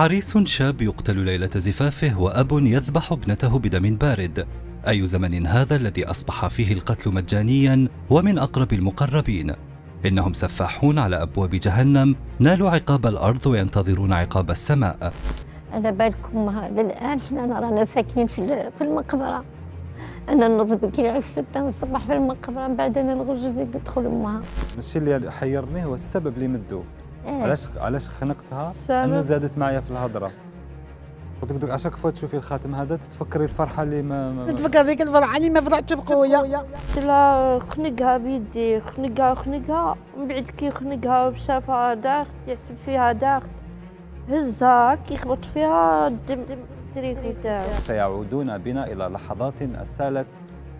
عريس شاب يقتل ليلة زفافه وأب يذبح ابنته بدم بارد أي زمن هذا الذي أصبح فيه القتل مجانيا ومن أقرب المقربين إنهم سفاحون على أبواب جهنم نالوا عقاب الأرض وينتظرون عقاب السماء على بالكم للآن احنا نرانا ساكنين في المقبرة انا نوض بكري على السته الصبح في المقبره من بعد انا نخرج ندخل امها الشيء اللي حيرني هو السبب اللي مدوه إيه؟ علاش علاش خنقتها انه زادت معايا في الهضره قلت لك عشاك فوا تشوفي الخاتم هذا تتفكري الفرحه اللي ما, ما تتفكر ذيك الفرحه اللي ما فرحتش بقويه تلا خنقها بيدي خنقها خنقها من بعد كي خنقها وشافها داخت يحسب فيها داخت هزها كي فيها الدم التريكي تاعو سيعودون بنا الى لحظات اسالت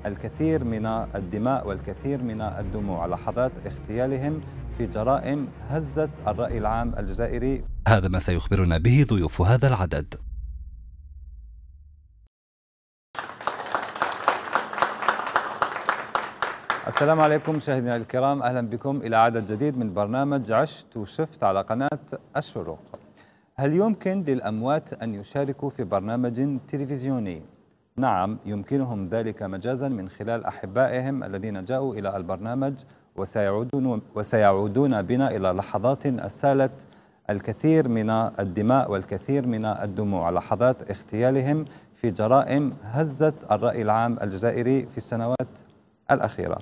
الكثير من الدماء والكثير من الدموع لحظات اغتيالهم في جرائم هزت الرأي العام الجزائري هذا ما سيخبرنا به ضيوف هذا العدد السلام عليكم مشاهدينا الكرام اهلا بكم الى عدد جديد من برنامج عشت وشفت على قناه الشروق. هل يمكن للاموات ان يشاركوا في برنامج تلفزيوني؟ نعم يمكنهم ذلك مجازا من خلال احبائهم الذين جاءوا الى البرنامج وسيعودون, وسيعودون بنا إلى لحظات أسالت الكثير من الدماء والكثير من الدموع لحظات اغتيالهم في جرائم هزت الرأي العام الجزائري في السنوات الأخيرة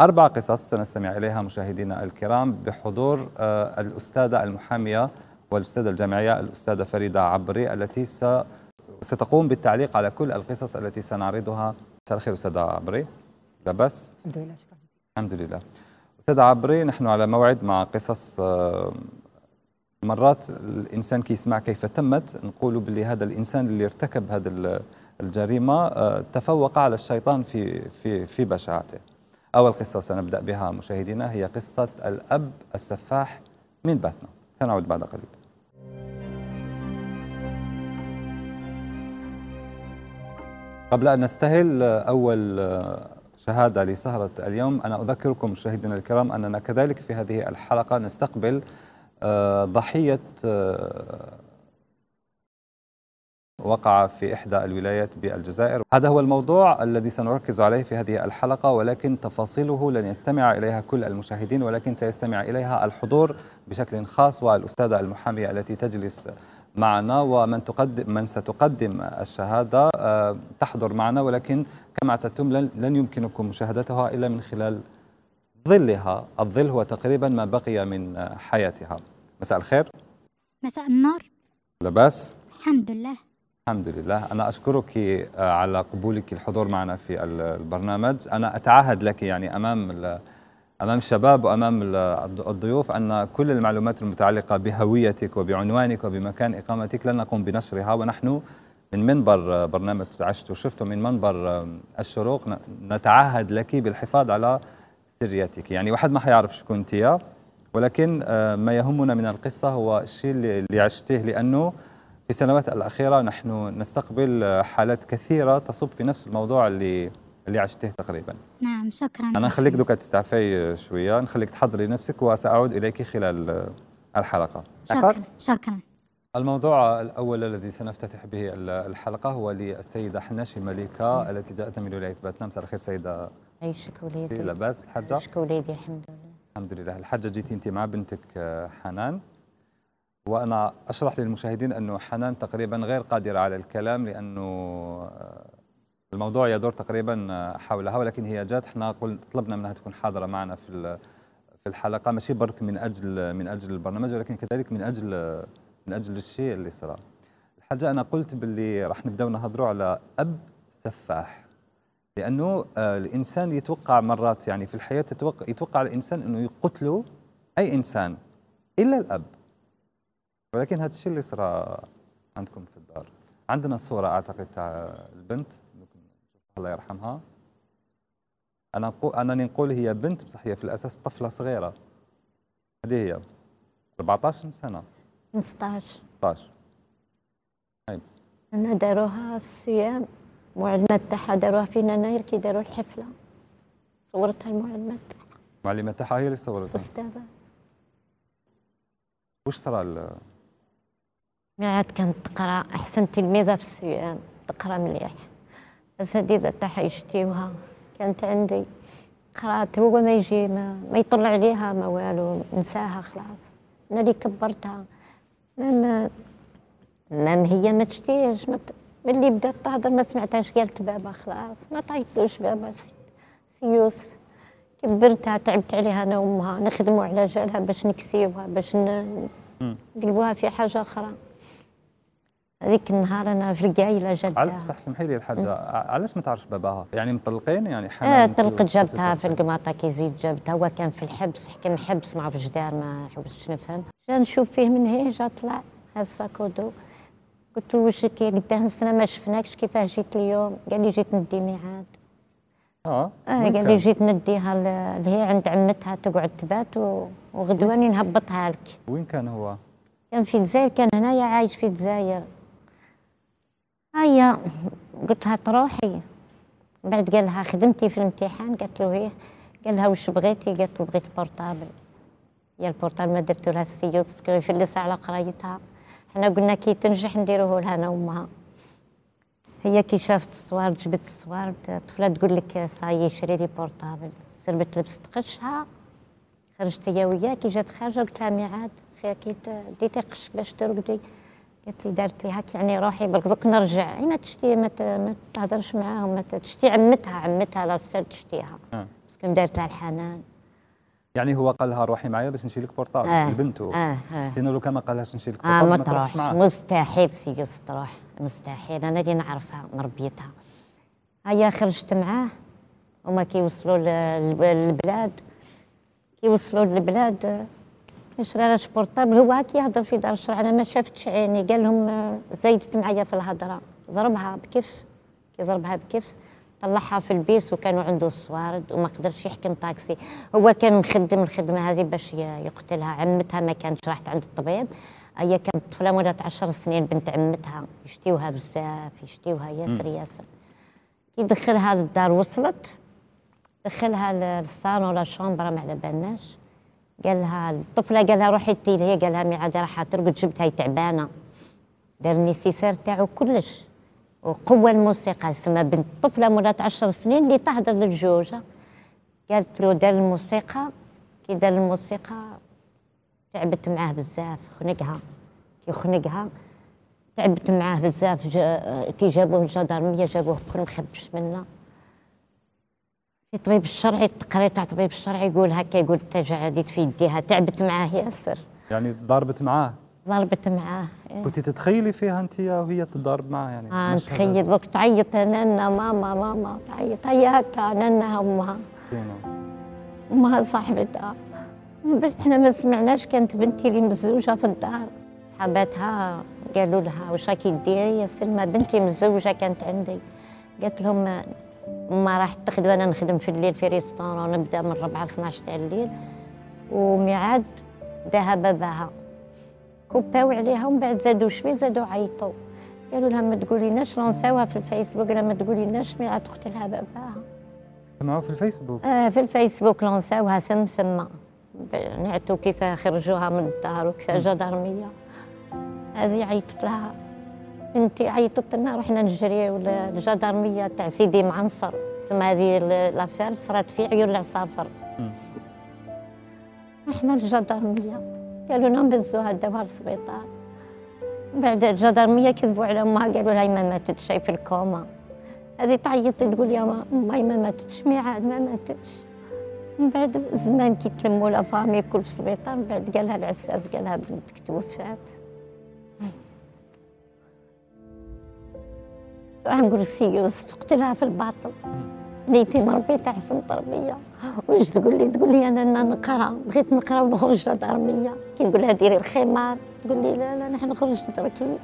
أربع قصص سنستمع إليها مشاهدينا الكرام بحضور آه، الأستاذة المحامية والأستاذة الجامعية الأستاذة فريدة عبري التي ستقوم بالتعليق على كل القصص التي سنعرضها مساء الخير أستاذة عبري لاباس الحمد لله شكرا الحمد لله أستاذ عبري نحن على موعد مع قصص آه، مرات الإنسان كيسمع كيف تمت نقول بلي هذا الإنسان اللي ارتكب هذا الجريمة آه، تفوق على الشيطان في في في بشاعته أول قصة سنبدأ بها مشاهدينا هي قصة الأب السفاح من باتنا سنعود بعد قليل قبل أن نستهل آه، أول شهادة لسهرة اليوم أنا أذكركم مشاهدينا الكرام أننا كذلك في هذه الحلقة نستقبل آه، ضحية آه، وقع في إحدى الولايات بالجزائر هذا هو الموضوع الذي سنركز عليه في هذه الحلقة ولكن تفاصيله لن يستمع إليها كل المشاهدين ولكن سيستمع إليها الحضور بشكل خاص والأستاذة المحامية التي تجلس معنا ومن تقدم من ستقدم الشهاده آه، تحضر معنا ولكن كما اعتدتم لن يمكنكم مشاهدتها إلا من خلال ظلها الظل هو تقريبا ما بقي من حياتها مساء الخير مساء النور لباس الحمد لله الحمد لله أنا أشكرك آه، على قبولك الحضور معنا في البرنامج أنا أتعهد لك يعني أمام أمام الشباب وأمام الضيوف أن كل المعلومات المتعلقة بهويتك وبعنوانك وبمكان إقامتك لن نقوم بنشرها ونحن من منبر آه، برنامج عشت وشفته من منبر آه، الشروق نتعهد لك بالحفاظ على سريتك يعني واحد ما حيعرف شو كنت يا ولكن آه، ما يهمنا من القصة هو الشيء اللي عشتيه لأنه في السنوات الأخيرة نحن نستقبل حالات كثيرة تصب في نفس الموضوع اللي اللي عشتيه تقريبا نعم شكرا أنا نخليك دوكا تستعفي شوية نخليك تحضري نفسك وسأعود إليك خلال الحلقة شكرا شكرا الموضوع الأول الذي سنفتتح به الحلقة هو للسيدة حناشي مليكة التي جاءت من ولاية باتنا مساء الخير سيدة عيشك وليدي لاباس الحجة عيشك وليدي الحمد لله الحمد لله الحجة جيتي أنت مع بنتك آه، حنان وأنا أشرح للمشاهدين أنه حنان تقريبا غير قادرة على الكلام لأنه آه، الموضوع يدور تقريبا آه، حولها ولكن هي جات احنا طلبنا منها تكون حاضرة معنا في في الحلقة ماشي برك من أجل من أجل البرنامج ولكن كذلك من أجل من اجل الشيء اللي صرا الحاجه انا قلت باللي راح نبداو نهضروا على اب سفاح لانه آه، الانسان يتوقع مرات يعني في الحياه يتوقع, يتوقع الانسان انه يقتلوا اي انسان الا الاب ولكن هذا الشيء اللي صرا عندكم في الدار عندنا صوره اعتقد تاع البنت الله يرحمها انا انا نقول هي بنت بصح هي في الاساس طفله صغيره هذه هي 14 سنه 15 15 أي. أنا داروها في الصيام معلمه تاعها داروها في يناير كي داروا الحفلة صورتها المعلمة تاعها المعلمة تاعها هي اللي صورتها الأستاذة واش صرا ما عاد كانت تقرا أحسن تلميذة في الصيام تقرا مليح الأساتذة تاعها يشتيوها كانت عندي قرات هو ما يجي ما, ما يطلع عليها ما والو نساها خلاص انا اللي كبرتها ما ما هي ما تشتيش ملي بدات تهضر ما سمعتهاش قالت بابا خلاص ما طيبتوش بابا سي, سي يوسف كبرتها تعبت عليها انا وامها نخدموا على جالها باش نكسيوها باش نقلبوها في حاجه اخرى هذيك النهار انا في القايله جدها على بصح سمحي لي الحاجه إيه. علاش ما تعرفش باباها يعني مطلقين يعني حنان آه طلقت جابتها في القماطه كي زيد جابتها هو كان في الحبس حكم حبس ما عرفش دار ما حبسش نفهم جا نشوف فيه من هي جا طلع الساكودو قلت له واش كي قداه سنه ما شفناكش كيفاه جيت اليوم قال لي جيت ندي ميعاد اه, آه قال لي جيت نديها لهي عند عمتها تقعد تبات وغدواني نهبطها لك وين كان هو؟ كان في الجزائر كان هنايا عايش في الجزائر هيا قلت لها تروحي بعد قال لها خدمتي في الامتحان قالت له هي قال لها وش بغيتي قالت له بغيت بورطابل يا البورطابل ما درتو لها السيو باسكو يفلس على قرايتها حنا قلنا كي تنجح نديروه لها انا وامها هي كي شافت الصوارد جبت الصوارد الطفله تقول لك صاي شري لي بورطابل سربت لبست قشها خرجت هي وياه كي جات خارجه قلت لها ميعاد فيها كي ديتي قش باش ترقدي قالت لي دارت لي هاك يعني روحي برك دوك نرجع ما تشتي ما تهضرش معاهم ما تشتي عمتها عمتها لا لاسال تشتيها آه. باسكو دارت لها الحنان يعني هو قال لها روحي معايا باش نشيل لك بورطابل آه. البنت آه. آه. لو كان ما قالهاش نشيل لك بورطابل آه ما, ما تروحش مستحيل سي يوسف تروح مستحيل انا اللي نعرفها مربيتها هيا خرجت معاه هما كيوصلوا للبلاد كيوصلوا للبلاد شراش بورطابل هو هاك يهضر في دار الشرع انا ما شافتش عيني قال لهم آه، زايدت معايا في الهضره ضربها بكيف كي ضربها بكيف طلعها في البيس وكانوا عنده الصوارد وما قدرش يحكم طاكسي هو كان مخدم الخدمه هذه باش يقتلها عمتها ما كانتش راحت عند الطبيب هي كانت طفله مولات 10 سنين بنت عمتها يشتيوها بزاف يشتيوها ياسر ياسر كي دخلها للدار وصلت دخلها للصالون ولا شومبرا ما على بالناش قالها الطفله قالها روحي تي هي قالها مي عاد راح ترقد جبتها تعبانه دار النسيسار تاعو كلش وقوه الموسيقى سما بنت طفله مولات عشر سنين اللي تهضر للجوجه قالت له دار الموسيقى كي دار الموسيقى تعبت معاه بزاف خنقها كي خنقها تعبت معاه بزاف جا كي جابوه الجدارميه جابوه كل مخبش منه الطبيب الشرعي التقرير تاع الطبيب الشرعي يقول هكا يقول التجعه في يديها تعبت معاه ياسر يعني ضربت معاه ضربت معاه إيه. كنت تتخيلي فيها انت وهي تضارب معاه يعني اه نتخيل دوك تعيط نانا ماما ماما تعيط هي هكا نانا امها امها صاحبتها بس احنا ما سمعناش كانت بنتي اللي متزوجه في الدار صحاباتها قالوا لها واش راكي ديري يا سلمى بنتي متزوجه كانت عندي قالت لهم ما راح تخدم انا نخدم في الليل في ريستورون نبدا من 4 ل 12 تاع الليل وميعاد ذهب بها كوباو عليها ومن بعد زادوا شوي زادوا عيطوا قالوا لها ما تقوليناش لونساوها في الفيسبوك لا ما تقوليناش ميعاد قتلها باباها سمعوا في الفيسبوك اه في الفيسبوك لونساوها سم سما نعتو كيف خرجوها من الدار وكيف جدارميه هذه عيطت لها بنتي عيطت لنا رحنا نجريو الجدرميه تاع سيدي معنصر تسمى هذه لافير صرات في عيون العصافر رحنا للجدرميه قالوا لنا نبزوها نداوها للسبيطار بعد الجدرميه كذبوا على امها قالوا لها ما ماتتش شايف الكوما هذه تعيط تقول يا ماما ما ماتتش مي عاد ما ماتتش من بعد زمان كي تلموا لافامي كل في السبيطار من بعد قالها العساس قالها بنتك توفات يوسف وصدقتلها في الباطل ليتي مربي حسن تربية واش تقول لي تقول لي انا نقرا بغيت نقرا ونخرج لدارمية كي نقول لها ديري الخمار تقول لي لا لا نحن نخرج نتركي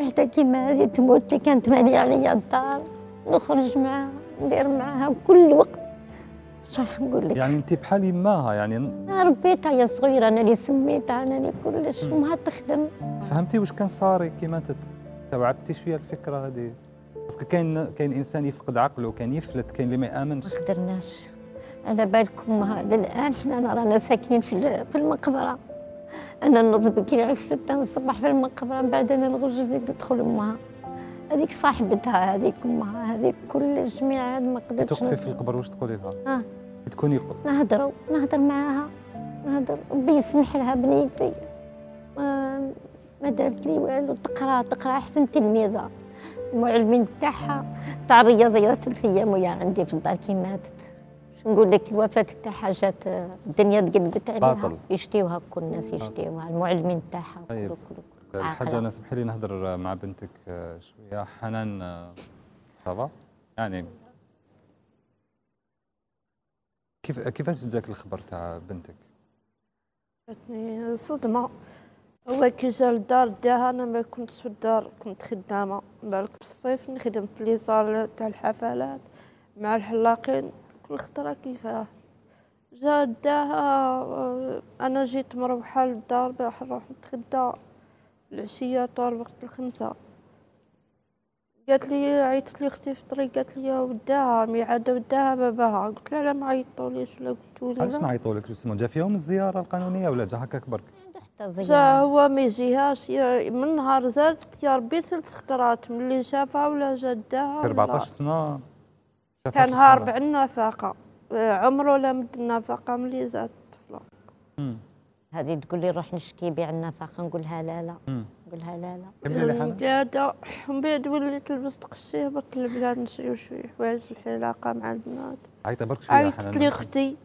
وحتى كيما هذه تموت اللي كانت مالي عليا الدار نخرج معاها ندير معاها كل وقت صح نقول لك يعني انت بحال يماها يعني انا ربيتها يا صغيره انا اللي سميتها انا اللي كلش امها تخدم فهمتي واش كان صاري كي ماتت؟ استوعبتيش فيها الفكره هذه باسكو كاين كاين انسان يفقد عقله كان يفلت كاين اللي ما يامنش ما قدرناش على بالكم الان حنا رانا ساكنين في في المقبره انا نوض بكري على السته الصباح في المقبره من بعد انا نخرج ندخل تدخل امها هذيك صاحبتها هذيك امها هذيك كل جميع هاد ما قدرتش توقفي في القبر واش تقولي لها؟ اه تكوني قبر نهضروا نهضر معاها نهضر ربي يسمح لها بنيتي آه، ما دارت لي والو تقرا تقرا احسن تلميذه المعلمين تاعها تاع الرياضه يا ثلاث ايام ويا عندي في الدار كي ماتت نقول لك الوفاه تاعها جات الدنيا تقلبت عليها باطل يشتيوها كل الناس يشتيوها المعلمين تاعها طيب. كله طيب، الحاجه انا سمحي لي نهضر مع بنتك آه، شويه حنان صافا آه، يعني كيف كيفاش جاك الخبر تاع بنتك؟ جاتني صدمه هو كي جا للدار داها انا ما كنتش في الدار كنت خدامه بالك في الصيف نخدم في لي تاع الحفلات مع الحلاقين كل خطره كيفاه جا داها انا جيت مروحه للدار باش نروح نتغدى العشيه طول وقت الخمسه قالت لي عيطت لي اختي في الطريق قالت لي وداها مي عاد وداها باباها قلت لها لا ما عيطوليش ولا قلتولي علاش ما عيطولكش جا في يوم الزياره القانونيه ولا جا هكاك برك جا هو ما يجيهاش من نهار زادت يا ربي ثلاث خطرات ملي شافها ولا جدها 14 سنه كان هارب عندنا فاقة آه، عمره لا مد النفقه ملي زادت الطفله هذه تقول لي روح نشكي بيع النفقه نقولها لا لا نقولها لا لا من بعد من بعد وليت لبست قشيه بطل البلاد نشري شويه حوايج الحلاقه مع البنات عيطت برك شويه عيطت لي اختي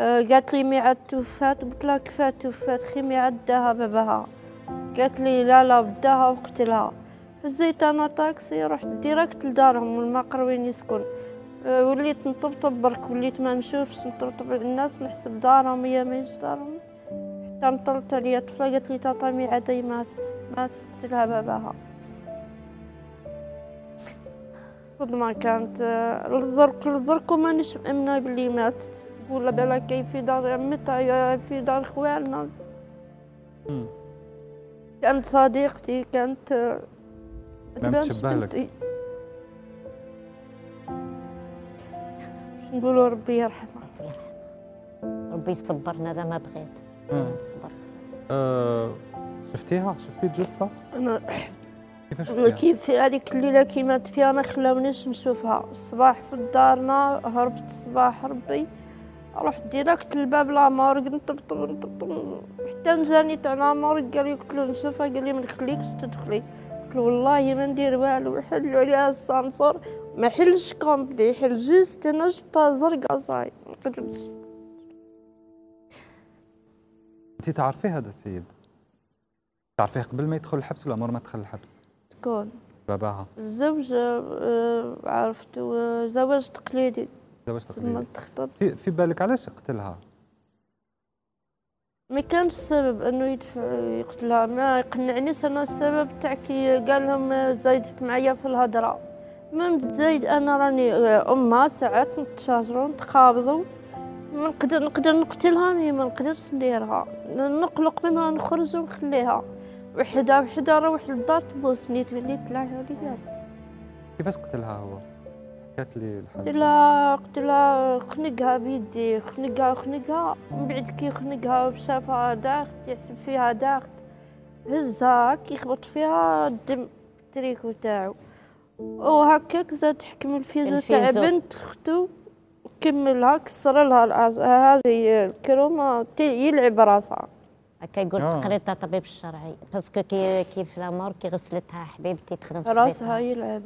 قالت لي مي عاد توفات قلت لها كفات توفات خي مي عاد داها باباها قالت لي لا لا بداها وقتلها هزيت انا طاكسي رحت ديريكت لدارهم والمقر وين يسكن آه، وليت نطبطب برك وليت ما نشوفش نطبطب على الناس نحسب دارهم هي ما دارهم حتى نطلت عليا طفله قالت لي تاتا مي ماتت ماتت قتلها باباها صدمه كانت آه، للدرك للدرك وما نش مامنه بلي ماتت ولا بالك كي في دار عمتها في دار خوالنا كانت صديقتي كانت تبانش بنتي باش نقولوا ربي يرحمها ربي يرحمها ربي يصبرنا اذا ما بغيت نصبر آه. أه شفتيها شفتي الجثه انا كيفاش شفتيها كيف هذيك الليله كي مات فيها ما خلاونيش نشوفها الصباح في دارنا هربت الصباح ربي رحت ديريكت لباب طب نطبطب نطبطب حتى نزاني تاع لامورغ قال لي قلت له نشوفها قال لي ما نخليكش تدخلي قلت له والله ما ندير والو حلوا عليها السانسور ما حلش كومبلي حل جيست انا شطه زرقاء صاي ما قدرتش انت تعرفي هذا السيد تعرفيه قبل ما يدخل الحبس ولا مور ما دخل الحبس شكون باباها الزوج آه، عرفت آه، زواج تقليدي زواج تقليدي في, بالك علاش قتلها ما كانش سبب انه يدفع يقتلها ما يقنعنيش انا السبب تاع كي قال لهم زايدت معايا في الهضره مام زايد انا راني آه، امها ساعات نتشاجروا نتقابضوا ما نقدر نقدر نقتلها مي ما نقدرش نديرها نقلق منها نخرج ونخليها وحده وحده روح للدار تبوسني تولي تلاعب عليا كيفاش قتلها هو؟ قالت لي الحمد لله قلت لها خنقها بيدي خنقها خنقها من بعد كي خنقها وشافها داخت يحسب فيها داخت هزها كيخبط يخبط فيها الدم التريكو تاعو وهكاك زاد تحكم الفيزو تاع بنت اختو كملها كسر لها هذه الكرومه يلعب راسها كيقول التقرير آه. تاع طبيب الشرعي باسكو كي كيف لامور كي غسلتها حبيبتي تخدم في راسها يلعب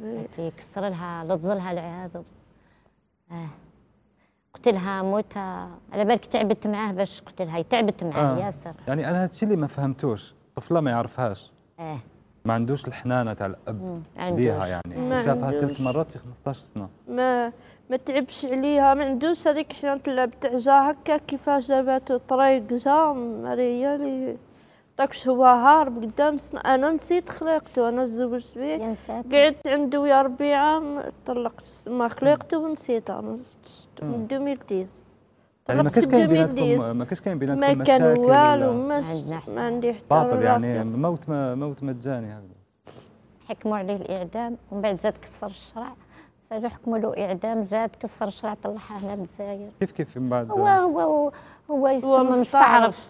كسر لها لض لها العهد اه قتلها موتها على بالك تعبت معاه باش قتلها تعبت معاه آه. ياسر يعني انا هذا الشيء اللي ما فهمتوش طفله ما يعرفهاش اه ما عندوش الحنانه تاع الاب ليها يعني شافها ثلاث مرات في 15 سنه ما ما تعبش عليها ما عندوش هذيك حنان جا هكا كيفاش جاباتو طريق جا لي داكش هو هارب قدام انا نسيت خليقته انا تزوجت به قعدت عنده يا ربي عام طلقت ما خليقته ونسيته من 2010 يعني ما كانش كاين بيناتكم ما كانش كاين بيناتكم ما كان والو ما عندي حتى باطل يعني موت ما موت مجاني هكذا حكموا عليه الاعدام ومن بعد زاد كسر الشرع حكموا له اعدام زاد كسر شرعة الله هنا بالزاير كيف كيف من بعد هو هو هو هو مستعرف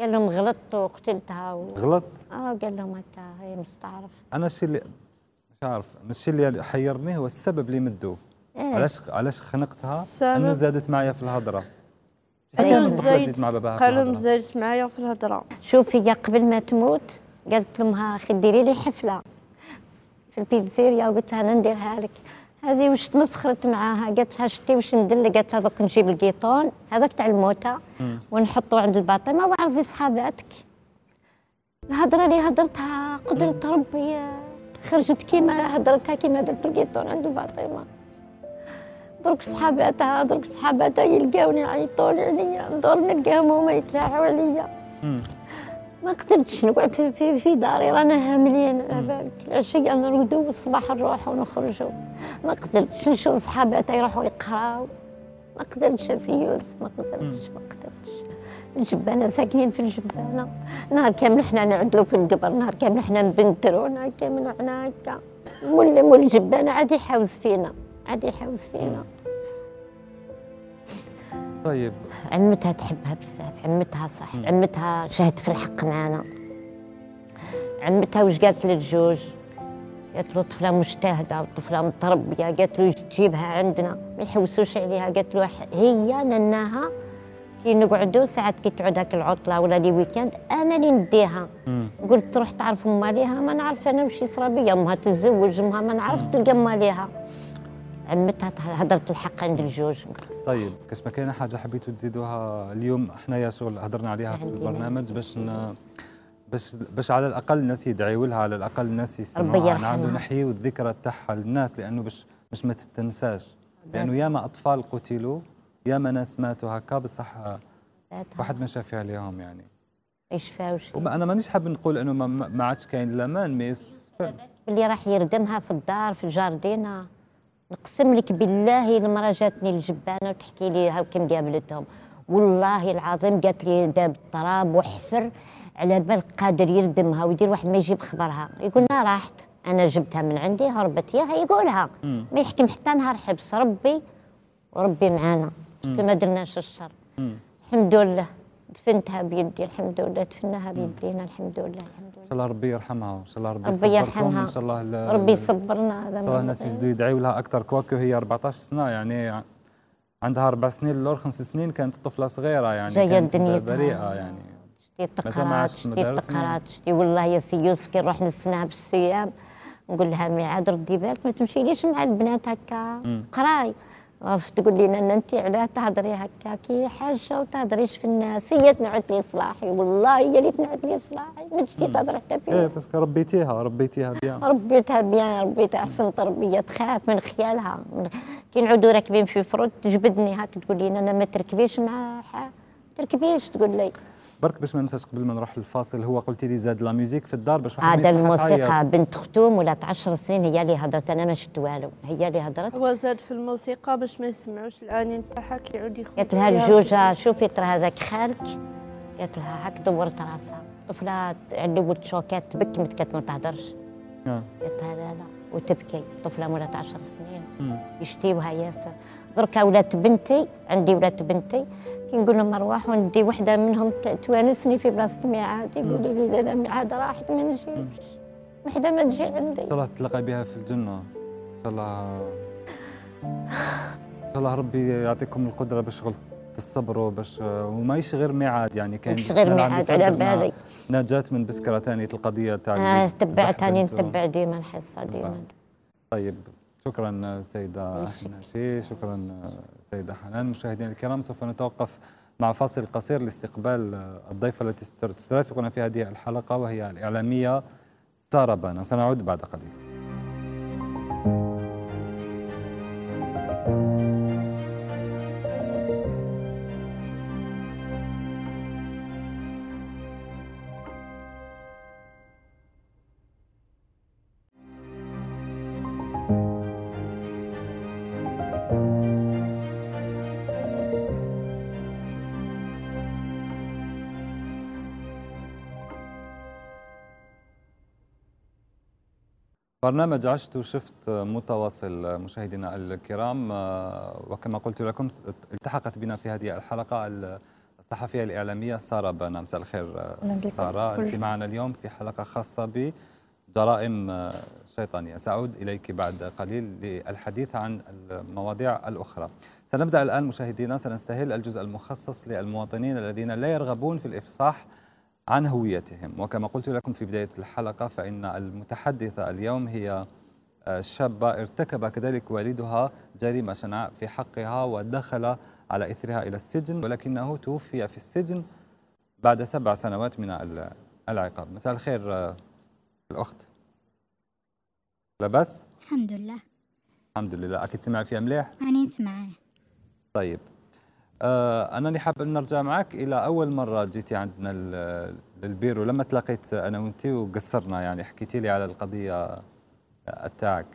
قال لهم غلطت وقتلتها و... غلط؟ اه قال لهم هكا هي مستعرف انا الشيء اللي مش عارف الشيء اللي حيرني هو السبب اللي مدوه إيه؟ علاش علاش خنقتها انه زادت معايا في الهضره انا زادت مع قالوا زادت معايا في الهضره شوفي هي قبل ما تموت قالت لهم ها خي ديري لي حفله في البيتزيريا وقلت لها انا نديرها لك هذه واش تمسخرت معاها قالت لها شتي واش ندير قالت لها دوك نجيب القيطون هذاك تاع الموتى ونحطو عند الباطيمه وعرضي صحاباتك الهضره اللي هضرتها قدرت ربي خرجت كيما هضرتها كيما درت القيطون عند الباطيمه درك صحاباتها درك صحاباتها يلقاوني يعيطوا لي عليا ندور نلقاهم هما يتلاعبوا عليا ما قدرتش نقعد في, في داري رانا هاملين على بالك العشية نرقدوا والصباح نروحوا ونخرجوا ما قدرتش نشوف صحاباتي يروحوا يقراو ما قدرتش اسيوس ما قدرتش ما قدرتش الجبانة ساكنين في الجبانة نهار كامل احنا نعدلوا في القبر نهار كامل احنا نبنترو نهار كامل احنا هكا مول مول الجبانة عاد يحوز فينا عاد يحوز فينا طيب عمتها تحبها بزاف عمتها صح م. عمتها شهد في الحق معانا عمتها واش قالت للجوج قالت له طفله مجتهده وطفله متربيه قالت له تجيبها عندنا ما يحوسوش عليها قالت له هي نناها كي نقعدوا ساعات كي تعود هاك العطله ولا لي ويكاند انا اللي نديها قلت تروح تعرف ماليها ما نعرف انا واش يصرى بيا امها تزوج امها ما نعرف تلقى ماليها عمتها هضرت الحق عند الجوج طيب كاش ما كاينه حاجه حبيتوا تزيدوها اليوم يا شغل هضرنا عليها في البرنامج باش باش باش على الاقل الناس يدعيوا لها على الاقل الناس يسمعوها نعاودوا نحيوا الذكرى تاعها للناس لانه باش باش ما تتنساش لانه ياما اطفال قتلوا ياما ناس ماتوا هكا بصح واحد ما شافي عليهم يعني يشفاوش وما انا مانيش حاب نقول انه ما, عادش كاين الامان مي اللي راح يردمها في الدار في الجاردينه نقسم لك بالله المراه جاتني الجبانه وتحكي لي كم قابلتهم والله العظيم قالت لي داب التراب وحفر على بال قادر يردمها ويدير واحد ما يجيب خبرها يقولنا راحت انا جبتها من عندي هربت ياها يقولها ما يحكم حتى نهار حبس ربي وربي معانا باسكو ما درناش الشر الحمد لله دفنتها بيدي الحمد لله دفناها بيدينا الحمد لله الحمد لله الله ربي يرحمها وان شاء الله ربي, ربي يرحمها ان شاء الله ربي يصبرنا هذا ان شاء الله الناس يزيدوا يدعيوا لها اكثر كواكو هي 14 سنه يعني عندها اربع سنين لور خمس سنين كانت طفله صغيره يعني جايه الدنيا بريئه يعني شتي تقرات شتي تقرات شتي والله يا سي يوسف كي نروح نسناها بالسيام نقول لها ميعاد عاد ردي بالك ما تمشيليش مع البنات هكا قراي تقول لي ان انت علاه تهضري هكاكي حاجه وتهضريش في الناس هي تنعت لي صلاحي والله هي اللي تنعت لي صلاحي ما جيتي تهضر حتى فيها ايه باسكو ربيتيها ربيتيها بيان ربيتها بيان ربيتها احسن تربيه تخاف من خيالها كي نعودوا راكبين في فرود تجبدني هاك تقول لي انا ما تركبيش مع تركبيش تقول لي برك باش ما ننساش قبل ما نروح للفاصل هو قلت لي زاد لا ميوزيك في الدار باش هذا الموسيقى بنت ختوم ولات 10 سنين هي اللي هضرت انا ما شفت والو هي اللي هضرت هو زاد في الموسيقى باش ما يسمعوش الانين تاعها كيعود يخدم قالت لها الجوجه شوفي ترى هذاك خالك قالت لها هاك دورت راسها طفله عنده ولد شوكات تبكي كانت ما تهدرش آه. قالت لها لا لا وتبكي طفله مولات 10 سنين يشتيوها ياسر دركا ولات بنتي عندي ولات بنتي كنقول لهم ارواح وندي وحده منهم توانسني في بلاصه ميعاد يقولوا لي لا لا ميعاد راحت ما نجيش وحده ما تجي عندي ان شاء الله تلقى بها في الجنه ان شاء الله ان شاء الله ربي يعطيكم القدره باش غلط تصبروا باش وماهيش غير ميعاد يعني كاين مش غير ميعاد على بالي نجات من بسكره ثاني القضيه تاع اه تبع ثاني نتبع ديما الحصه ديما طيب شكرا سيده حناشي شكرا السيدة حنان مشاهدينا الكرام سوف نتوقف مع فاصل قصير لاستقبال الضيفة التي سترافقنا في هذه الحلقة وهي الإعلامية سارة بانا سنعود بعد قليل برنامج عشت وشفت متواصل مشاهدينا الكرام آه، وكما قلت لكم التحقت بنا في هذه الحلقة الصحفية الإعلامية سارة بنا مساء الخير آه، سارة أنت معنا اليوم في حلقة خاصة بجرائم آه، شيطانية سأعود إليك بعد قليل للحديث عن المواضيع الأخرى سنبدأ الآن مشاهدينا سنستهل الجزء المخصص للمواطنين الذين لا يرغبون في الإفصاح عن هويتهم وكما قلت لكم في بداية الحلقة فإن المتحدثة اليوم هي آه، شابة ارتكب كذلك والدها جريمة شنعاء في حقها ودخل على إثرها إلى السجن ولكنه توفي في السجن بعد سبع سنوات من العقاب مساء الخير آه، الأخت لبس؟ الحمد لله الحمد لله أكيد سمع فيها مليح؟ أنا سمعي طيب آه، انني حاب نرجع معك الى اول مره جيتي عندنا للبيرو لما تلاقيت انا وانت وقصرنا يعني حكيتي لي على القضيه تاعك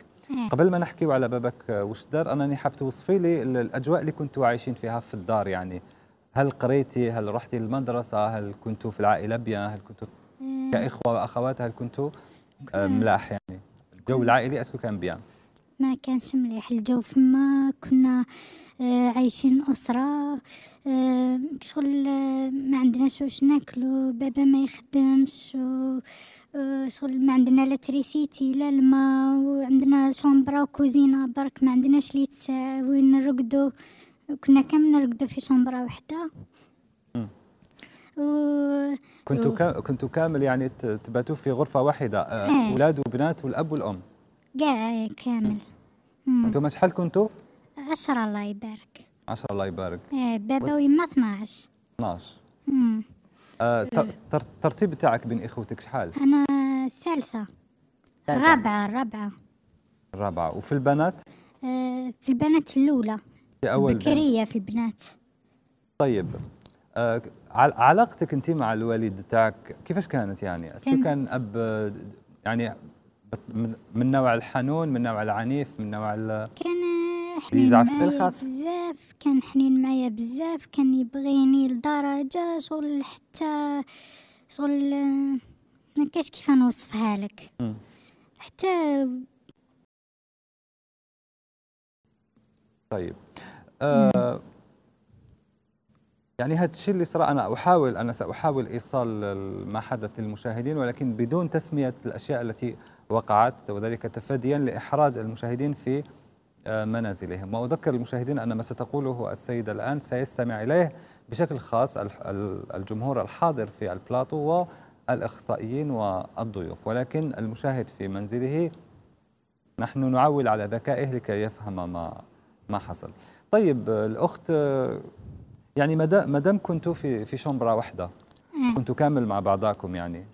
قبل ما نحكيو على بابك وش دار انني حاب توصفي لي الاجواء اللي كنتوا عايشين فيها في الدار يعني هل قريتي هل رحتي للمدرسه هل كنتوا في العائله بيان هل كنتوا كاخوه واخوات هل كنتوا ملاح يعني الجو العائلي اسكو كان بيان ما كانش مليح الجو فما كنا آه، عايشين أسرة آه، شغل آه، ما عندناش واش ناكلو بابا ما يخدمش شغل ما عندنا لا تريسيتي لا الماء وعندنا شومبرا وكوزينه برك ما عندناش لي تساع وين نرقدو كنا كامل نرقدو في شومبرا وحده كنتوا كنتوا كامل يعني تباتوا في غرفه واحده اولاد إيه. وبنات والاب والام كامل انتم شحال كنتوا؟ 10 الله يبارك 10 الله يبارك ايه بابا ويما 12 12 امم آه الترتيب تاعك بين اخوتك شحال؟ انا الثالثة الرابعة الرابعة الرابعة وفي البنات؟ آه في البنات الأولى في أول بكرية في البنات طيب آه علاقتك انت مع الوالد تاعك كيفاش كانت يعني؟ كان اب يعني من نوع الحنون من نوع العنيف من نوع ال كان حنين معايا بزاف كان حنين معايا بزاف كان يبغيني لدرجة شغل حتى شغل ما كاش كيف نوصفها لك حتى طيب آه، يعني هذا الشيء اللي صرا أنا أحاول أنا سأحاول إيصال ما حدث للمشاهدين ولكن بدون تسمية الأشياء التي وقعت وذلك تفاديا لإحراج المشاهدين في آه، منازلهم وأذكر المشاهدين أن ما ستقوله السيدة الآن سيستمع إليه بشكل خاص الجمهور الحاضر في البلاطو والإخصائيين والضيوف ولكن المشاهد في منزله نحن نعول على ذكائه لكي يفهم ما ما حصل طيب الأخت يعني ما دام كنتوا في في شمبرا وحده كنتوا كامل مع بعضكم يعني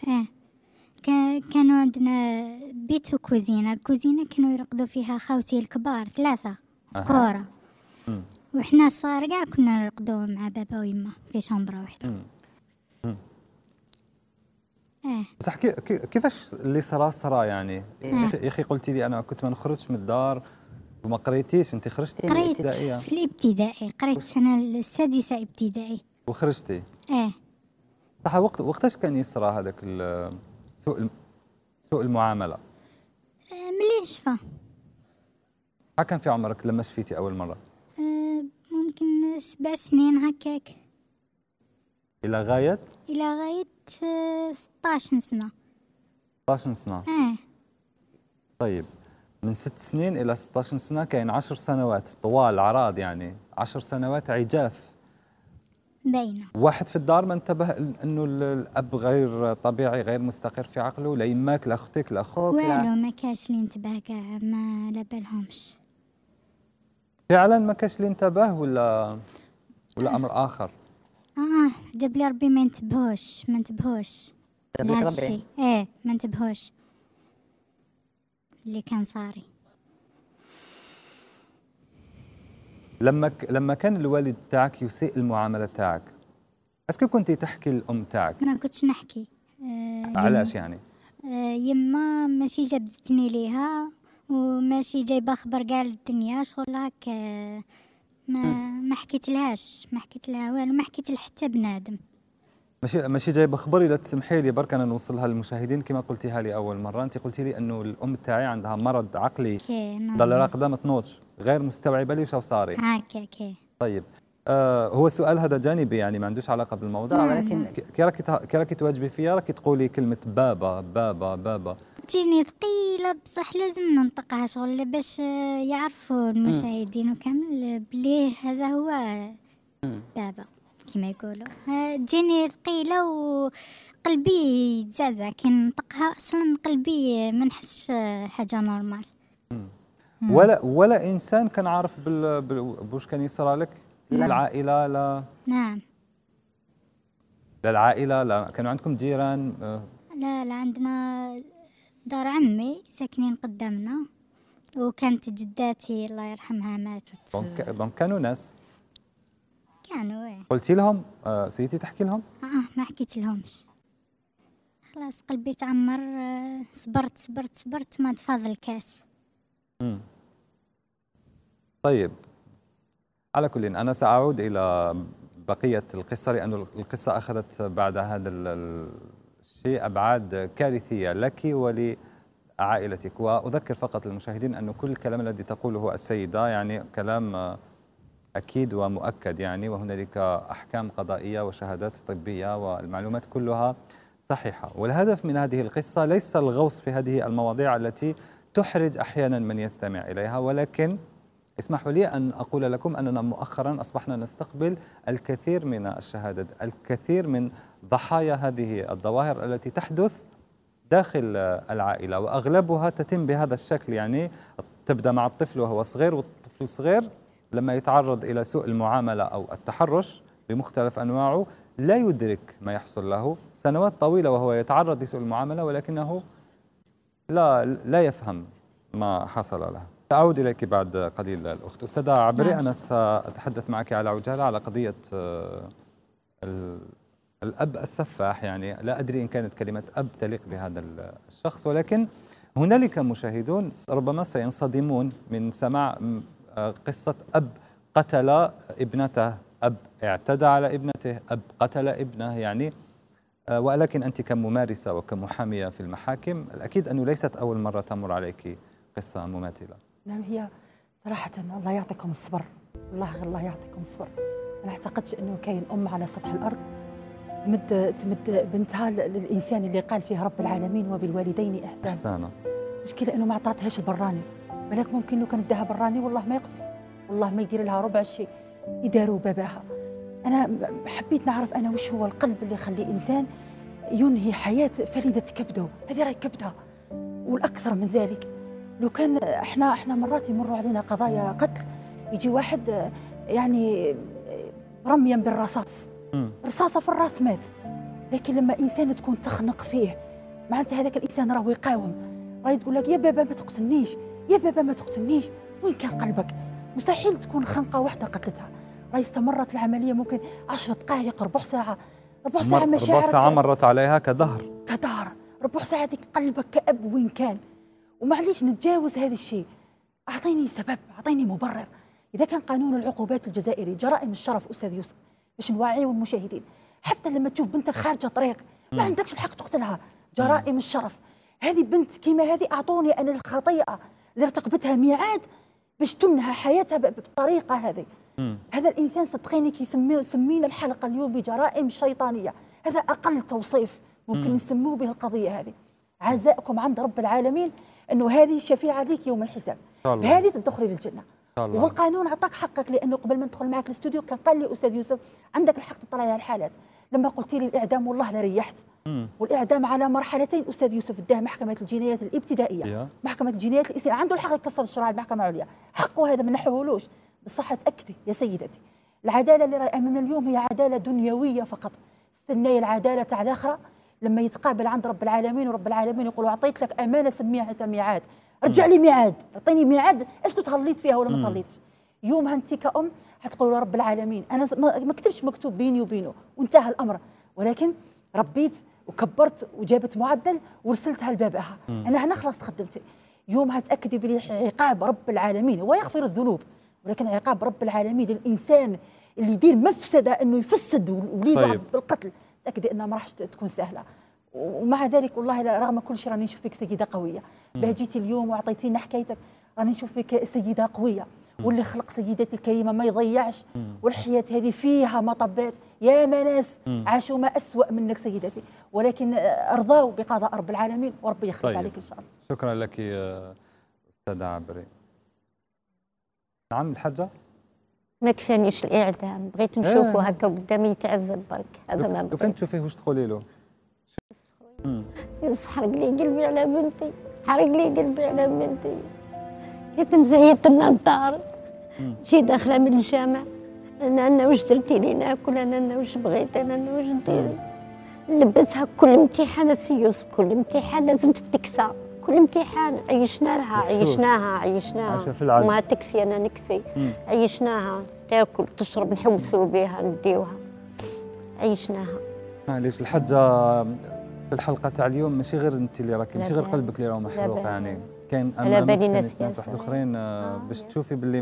كانوا عندنا بيت وكوزينة الكوزينة كانوا يرقدوا فيها خاوتي الكبار ثلاثة في كورة وحنا الصغار كاع كنا نرقدوا مع بابا ويما في شامبرا واحدة إيه. بصح كيفاش اللي صرا صرا يعني إيه. يا اخي قلتي لي انا كنت ما نخرجش من الدار وما قريتيش انت خرجتي إيه. قريت في الابتدائي قريت السنه السادسه ابتدائي وخرجتي ايه صح وقت وقتاش كان يصرا هذاك سوء سوء المعامله آه، ملي نشفى كان في عمرك لما شفيتي اول مره آه، ممكن سبع سنين هكاك الى غايه الى غايه 16 آه، سنه 16 سنه اه طيب من ست سنين الى 16 سنه كاين 10 سنوات طوال عراض يعني 10 سنوات عجاف باينه واحد في الدار ما انتبه انه الاب غير طبيعي غير مستقر في عقله لا يماك لا اختك لا اخوك والو ما كاش اللي انتبه كاع ما على بالهمش فعلا ما كاش اللي انتبه ولا ولا امر اخر اه جاب لي ربي ما ينتبهوش ما انتبهوش ما الشيء ايه ما انتبهوش اللي كان صاري لما لما كان الوالد تاعك يسيء المعامله تاعك اسكو كنتي تحكي الام تاعك ما كنتش نحكي أه علاش يعني أه يما ماشي جابتني ليها وماشي جايبه خبر كاع الدنيا شغل هكا ما ما حكيت لهاش ما حكيت لها والو ما حكيت لحتى بنادم ماشي ماشي جايب خبر لا تسمحي لي برك انا نوصلها للمشاهدين كما قلتيها لي اول مره انت قلتي لي انه الام تاعي عندها مرض عقلي نعم. ضل راقده ما تنوضش غير مستوعبه لي شو صاري آه، اوكي اوكي طيب آه هو السؤال هذا جانبي يعني ما عندوش علاقه بالموضوع نعم، ولكن نعم. كي راكي كي راكي تواجبي فيا راكي تقولي كلمه بابا بابا بابا تجيني ثقيلة بصح لازم ننطقها شغل باش يعرفوا المشاهدين وكامل بلي هذا هو بابا كما يقولوا تجيني آه، ثقيلة وقلبي يتزعزع كي نطقها أصلا قلبي ما نحسش آه، حاجة نورمال ولا ولا انسان كان عارف بوش كان يصرى لك لا نعم. العائله لا نعم لا العائله لا كانوا عندكم جيران آه. لا لا عندنا دار عمي ساكنين قدامنا وكانت جداتي الله يرحمها ماتت دونك كانوا ناس كانوا ايه قلتي لهم آه سيتي تحكي لهم؟ اه ما حكيت لهمش خلاص قلبي تعمر آه، صبرت صبرت صبرت ما تفاضل الكاس امم طيب على كل انا ساعود الى بقيه القصه لانه القصه اخذت بعد هذا الشيء ابعاد كارثيه لك ول عائلتك وأذكر فقط للمشاهدين أن كل الكلام الذي تقوله السيدة يعني كلام آه، أكيد ومؤكد يعني وهنالك أحكام قضائية وشهادات طبية والمعلومات كلها صحيحة والهدف من هذه القصة ليس الغوص في هذه المواضيع التي تحرج أحيانا من يستمع إليها ولكن اسمحوا لي أن أقول لكم أننا مؤخرا أصبحنا نستقبل الكثير من الشهادات الكثير من ضحايا هذه الظواهر التي تحدث داخل العائلة وأغلبها تتم بهذا الشكل يعني تبدأ مع الطفل وهو صغير والطفل صغير لما يتعرض إلى سوء المعاملة أو التحرش بمختلف أنواعه لا يدرك ما يحصل له سنوات طويلة وهو يتعرض لسوء المعاملة ولكنه لا لا يفهم ما حصل له سأعود إليك بعد قليل الأخت أستاذة عبري نعم. أنا سأتحدث معك على عجالة على قضية آه، الأب السفاح يعني لا أدري إن كانت كلمة أب تليق بهذا الشخص ولكن هنالك مشاهدون ربما سينصدمون من سماع قصة أب قتل ابنته أب اعتدى على ابنته أب قتل ابنه يعني آه، ولكن أنت كممارسة وكمحامية في المحاكم الأكيد أنه ليست أول مرة تمر عليك قصة مماثلة نعم هي صراحة الله يعطيكم الصبر الله الله يعطيكم الصبر ما أعتقدش أنه كاين أم على سطح الأرض تمد تمد بنتها للإنسان اللي قال فيه رب العالمين وبالوالدين إحسانا إحسانا مشكلة أنه ما عطاتهاش البراني بالك ممكن لو كان داها براني والله ما يقتل والله ما يدير لها ربع الشيء يداروا باباها انا حبيت نعرف انا وش هو القلب اللي يخلي انسان ينهي حياه فريده كبده هذه راهي كبده والاكثر من ذلك لو كان احنا احنا مرات يمروا علينا قضايا قتل يجي واحد يعني رميا بالرصاص رصاصه في الراس مات لكن لما انسان تكون تخنق فيه معناتها هذاك الانسان راهو يقاوم راهي تقول لك يا بابا ما تقتلنيش يا بابا ما تقتلنيش وين كان قلبك مستحيل تكون خنقه واحده قتلتها راهي استمرت العمليه ممكن 10 دقائق ربع ساعه ربع ساعه مشاعرك ربع ساعه مرت عليها كدهر كدهر ربع ساعه ديك قلبك كاب وين كان ومعليش نتجاوز هذا الشيء اعطيني سبب اعطيني مبرر اذا كان قانون العقوبات الجزائري جرائم الشرف استاذ يوسف باش نوعي المشاهدين حتى لما تشوف بنتك خارجه طريق ما عندكش الحق تقتلها جرائم الشرف هذه بنت كيما هذه اعطوني انا الخطيئه اللي رتقبتها ميعاد باش تنهى حياتها بالطريقه هذه هذا الانسان صدقيني كيسمي سمينا الحلقه اليوم بجرائم شيطانيه هذا اقل توصيف ممكن نسموه به القضيه هذه عزائكم عند رب العالمين انه هذه الشفيعه ليك يوم الحساب بهذه تدخلي للجنه والقانون عطاك حقك لانه قبل ما ندخل معك الاستوديو كان قال لي استاذ يوسف عندك الحق تطلعي على الحالات لما قلت لي الاعدام والله لريحت والاعدام على مرحلتين استاذ يوسف الداه محكمه الجنايات الابتدائيه محكمه الجنايات الاسلاميه عنده الحق يكسر الشرع المحكمه العليا حقه هذا ما نحولوش بصح تاكدي يا سيدتي العداله اللي راهي امامنا اليوم هي عداله دنيويه فقط استناي العداله تاع الاخره لما يتقابل عند رب العالمين ورب العالمين يقول اعطيت لك امانه سميها انت ميعاد رجع لي ميعاد اعطيني ميعاد اسكت تهليت فيها ولا ما تهليتش يومها انت كأم حتقول رب العالمين انا ما كتبش مكتوب بيني وبينه وانتهى الامر ولكن ربيت وكبرت وجابت معدل ورسلتها لبابها انا هنا خلاص تخدمت يومها تاكدي بلي عقاب رب العالمين هو يغفر الذنوب ولكن عقاب رب العالمين للانسان اللي يدير مفسده انه يفسد وليده طيب. بالقتل تاكدي انها ما راحش تكون سهله ومع ذلك والله رغم كل شيء راني نشوف فيك سيده قويه بها جيتي اليوم وعطيتينا حكايتك راني نشوف فيك سيده قويه واللي خلق سيداتي الكريمه ما يضيعش والحياه هذه فيها مطبات يا مناس عاشوا ما اسوا منك سيداتي ولكن ارضاوا بقضاء رب العالمين وربي يخلق طيب. عليك ان شاء الله شكرا لك استاذه عبري نعم الحاجه ما كفانيش الاعدام بغيت نشوفه آه. هكا قدامي يتعذب برك هذا ما بغيت كنت تشوفيه واش تقولي له يوسف حرق لي قلبي على بنتي حرق لي قلبي على بنتي يتم مزيت لنا الدار جي داخله من الجامع انا انا واش درتي لي ناكل انا انا واش بغيت انا انا واش ندير نلبسها كل امتحان سيوس كل امتحان لازم تتكسى كل امتحان عيشنا لها عيشناها عيشناها ما تكسي انا نكسي عيشناها تاكل تشرب نحوسوا بها نديوها عيشناها معليش الحجه في الحلقه تاع اليوم ماشي غير انت اللي راكي ماشي غير قلبك اللي راه محروق يعني كاين على بالي ناس ناس واحد اخرين آه، آه. باش تشوفي باللي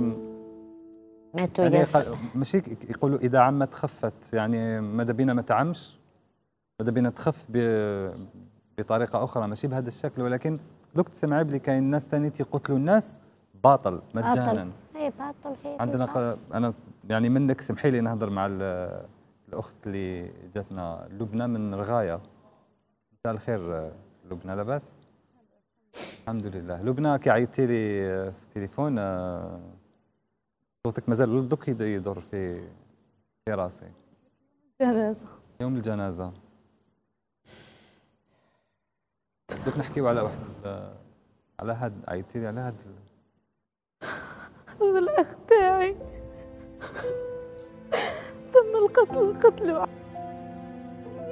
ماتوا يعني ماشي يقولوا اذا عمت خفت يعني ماذا بينا ما تعمش ماذا بينا تخف بطريقه اخرى ماشي بهذا الشكل ولكن دوك تسمعي بلي كاين ناس ثاني تيقتلوا الناس باطل مجانا اي باطل هي إيه، عندنا انا يعني منك سمحي لي نهضر مع الاخت اللي جاتنا لبنى من رغايه مساء الخير آه، لبنى لاباس الحمد لله لبنى كي عيطتي لي في التليفون آه، صوتك مازال دوك يدور في في راسي جنازة يوم الجنازة دوك نحكيو على واحد آه، على هاد عيطتي لي على هاد هذا الاخ تاعي تم القتل القتل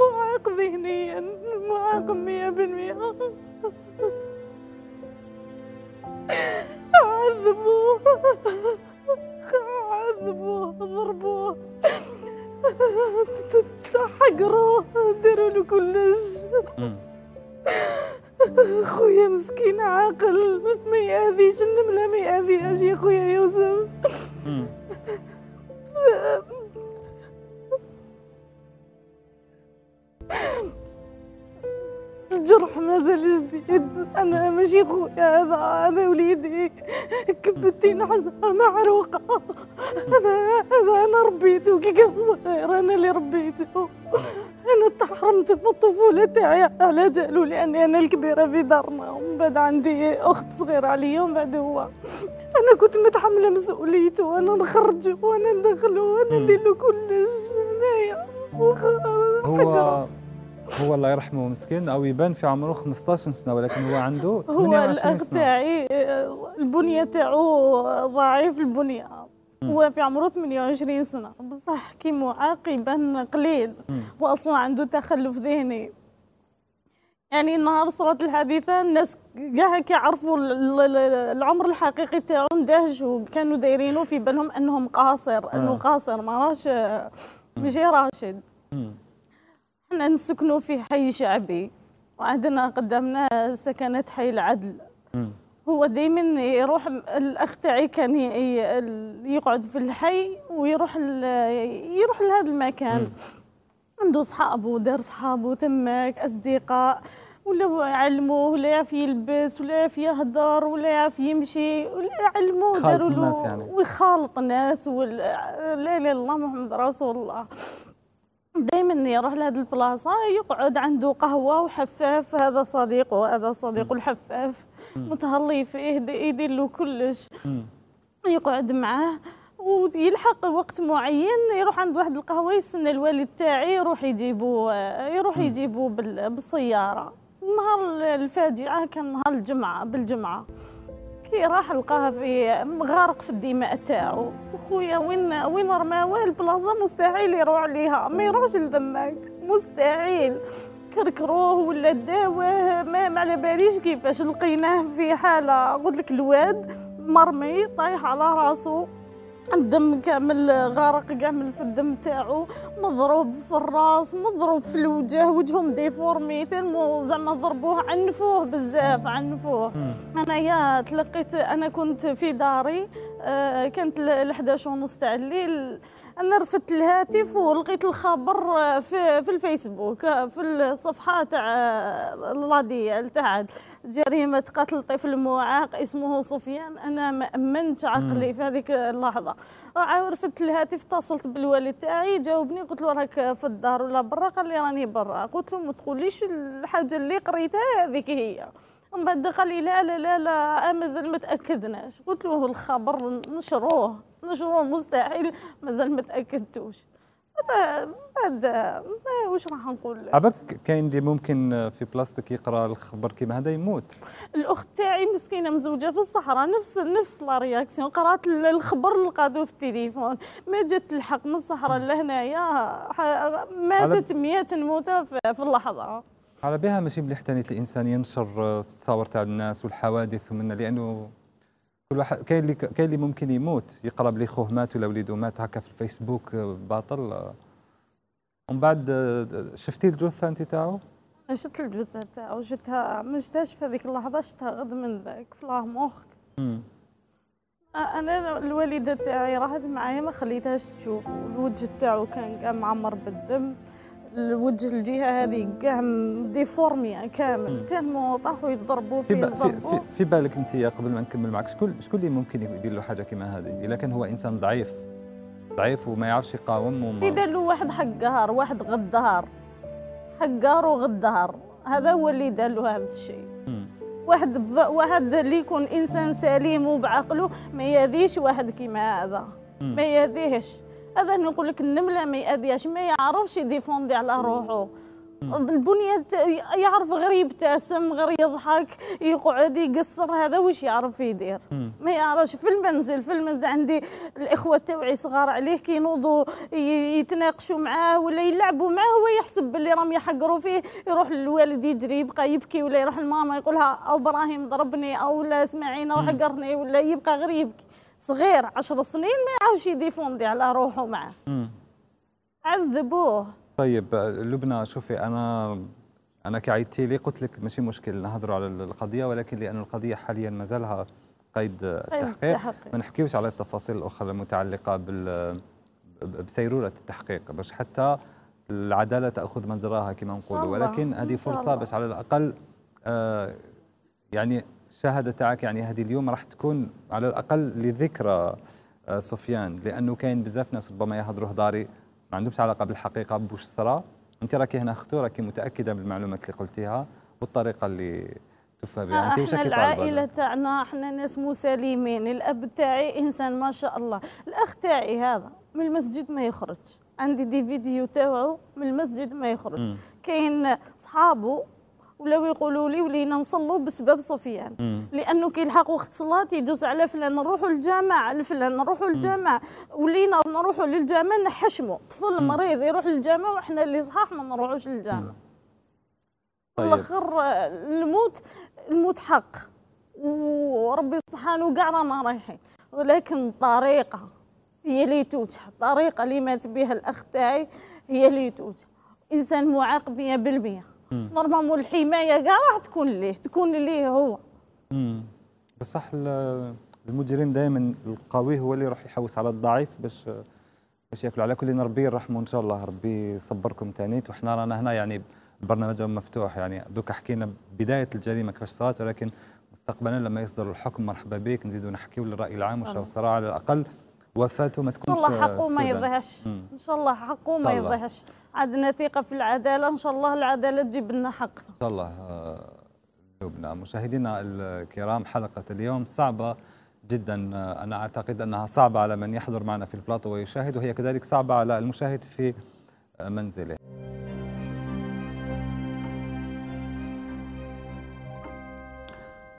معاق ذهنيا معاق مية بالمئة عذبوه عذبوه ضربوه حقروه داروا له كلش خويا مسكين عاقل ما يأذيش النملة ما يأذيهاش يا خويا يوسف الجرح ما زال جديد انا ماشي خويا هذا هذا وليدي كبتي مع معروقه هذا هذا انا ربيته كي كان صغير انا اللي ربيته انا تحرمت في الطفوله تاعي على جالو لاني انا الكبيره في دارنا ومن بعد عندي اخت صغيره عليا ومن بعد هو انا كنت متحمله مسؤوليته وانا نخرجه وانا ندخله وانا ندير له كلش هنايا هو هو الله يرحمه مسكين او يبان في عمره 15 سنه ولكن هو عنده 28 سنه هو الاخ تاعي البنيه تاعو ضعيف البنيه هو في عمره 28 سنه بصح كي معاق يبان قليل واصلا عنده تخلف ذهني يعني نهار صارت الحادثه الناس كاع كيعرفوا العمر الحقيقي تاعو ندهش وكانوا دايرينه في بالهم انهم قاصر انه آه. قاصر ما راش ماشي راشد احنا نسكنوا في حي شعبي وعندنا قدامنا سكنات حي العدل هو دايما يروح الاخ تاعي كان يقعد في الحي ويروح يروح لهذا المكان عنده صحابه دار صحابه تماك اصدقاء ولا علموه ولا يعرف يلبس ولا يعرف يهدر ولا يعرف يمشي ولا يعلموه داروا يعني. ويخالط الناس ولا لا لا الله محمد رسول الله دائما يروح لهذه البلاصه يقعد عنده قهوه وحفاف هذا صديقه هذا صديقه الحفاف متهلي فيه يدير له كلش يقعد معاه ويلحق وقت معين يروح عند واحد القهوه يستنى الوالد تاعي يروح يجيبو يروح يجيبو بالسياره نهار الفاجعه كان نهار الجمعه بالجمعه كي راح لقاه في مغارق في الدماء تاعو وخويا وين وين رماوه البلاصه مستحيل يروح عليها ما يروحش لدماك مستحيل كركروه ولا داوه ما, ما على باليش كيفاش لقيناه في حاله قلت لك الواد مرمي طايح على راسو الدم كامل غارق كامل في الدم تاعو مضروب في الراس مضروب في الوجه وجههم ديفورمي تلمو زعما ضربوه عنفوه بزاف عنفوه انايا تلقيت انا كنت في داري آه، كانت ال 11 ونص تاع الليل انا رفدت الهاتف ولقيت الخبر آه، في, في الفيسبوك آه، في الصفحه تاع آه، القضيه تاع جريمه قتل طفل معاق اسمه سفيان انا ما امنت عقلي في هذيك اللحظه رفدت الهاتف اتصلت بالوالد تاعي جاوبني قلت له راك في الدار ولا برا قال لي راني برا قلت له ما تقوليش الحاجه اللي قريتها هذيك هي من بعد قال لي لا لا لا لا مازال ما تاكدناش قلت له الخبر نشروه هو مستحيل مازال ما تاكدتوش بعد واش راح نقول عباك كاين اللي ممكن في بلاصتك يقرا الخبر كيما هذا يموت الاخت تاعي مسكينه مزوجه في الصحراء نفس نفس لا رياكسيون قرات الخبر اللي لقاتو في التليفون ما جات الحق من الصحراء لهنايا ماتت 100 موته في اللحظه على بها ماشي مليح حتى الانسان ينشر التصاور تاع الناس والحوادث من لانه كل واحد كاين اللي كاين اللي ممكن يموت يقرب لي خوه مات ولا وليده مات هكا في الفيسبوك آه، باطل ومن بعد آه، شفتي الجثه انت تاعو؟ شفت الجثه تاعو شفتها ما شفتهاش في هذيك اللحظه شفتها غد من ذاك في مخك انا الوالده تاعي راحت معايا ما خليتهاش تشوف الوجه تاعو كان معمر بالدم الوجه الجهه هذه كاع ديفورمي كامل تنمو طاحوا يضربوا فيه يضربوا في, في بالك انت قبل ما نكمل معك شكون شكون اللي ممكن يدير له حاجه كما هذه اذا كان هو انسان ضعيف ضعيف وما يعرفش يقاوم وما اذا له واحد حق قهر واحد غد دهر حق قهر وغد دهر هذا هو اللي دار له هذا الشيء واحد ب... واحد اللي يكون انسان سليم وبعقله ما يذيش واحد كيما هذا ما ياذيهش هذا نقول لك النمله ما يأذياش ما يعرفش يديفوندي على روحه البنية يعرف غير يبتسم غير يضحك يقعد يقصر هذا واش يعرف يدير ما يعرفش في المنزل في المنزل عندي الاخوه تاوعي صغار عليه كينوضوا يتناقشوا معاه ولا يلعبوا معاه هو يحسب باللي راهم يحقروا فيه يروح للوالد يجري يبقى يبكي ولا يروح لماما يقولها او ابراهيم ضربني او لا اسماعيل وحقرني ولا يبقى غير يبكي صغير عشر سنين ما يعرفش يديفوندي على روحه معه عذبوه طيب لبنى شوفي انا انا كعيتي لي قلت لك ماشي مشكل نهضروا على القضيه ولكن لان القضيه حاليا مازالها قيد التحقيق ما نحكيوش على التفاصيل الاخرى المتعلقه بال بسيروره التحقيق باش حتى العداله تاخذ مجراها كما نقولوا ولكن هذه فرصه باش على الاقل آه يعني الشهاده تاعك يعني هذه اليوم راح تكون على الأقل لذكرى آه، سفيان لأنه كاين بزاف ناس ربما يهضروا هضاري ما عندهمش علاقة بالحقيقة بوش صرا أنت راكي هنا أختو راكي متأكدة بالمعلومات اللي قلتيها والطريقة اللي تفهم بها آه، انت احنا العائله تاعنا احنا ناس مسالمين الاب تاعي انسان ما شاء الله الاخ تاعي هذا من المسجد ما يخرج عندي دي فيديو تاعو من المسجد ما يخرج كاين صحابه ولاو يقولوا لي ولينا نصلوا بسبب سفيان لانه كيلحق وقت الصلاه يدوز على فلان نروحوا للجامع لفلان نروحوا للجامع ولينا نروحوا للجامع نحشموا طفل مريض يروح للجامع وحنا اللي صحاح ما نروحوش للجامع الاخر طيب. الموت الموت حق وربي سبحانه كاع رانا رايحين ولكن الطريقه هي اللي توجه الطريقه اللي مات بها الاخ تاعي هي اللي توجه انسان معاق 100% نورمالمون الحمايه كاع راح تكون ليه تكون ليه هو امم بصح المجرم دائما القوي هو اللي راح يحوس على الضعيف باش باش ياكلوا على كل ربي يرحمه ان شاء الله ربي يصبركم ثاني وحنا رانا هنا يعني برنامج مفتوح يعني دوكا حكينا بدايه الجريمه كيفاش صارت ولكن مستقبلا لما يصدر الحكم مرحبا بك نزيدوا نحكيوا للراي العام وشو صار على الاقل وفاته ما تكونش ان شاء الله حقه ما يضيعش ان شاء الله حقه ما يضيعش عندنا ثقه في العداله ان شاء الله العداله تجيب لنا حقنا ان شاء الله آه، جبنا مشاهدينا الكرام حلقه اليوم صعبه جدا آه، انا اعتقد انها صعبه على من يحضر معنا في البلاطو ويشاهد وهي كذلك صعبه على المشاهد في آه، منزله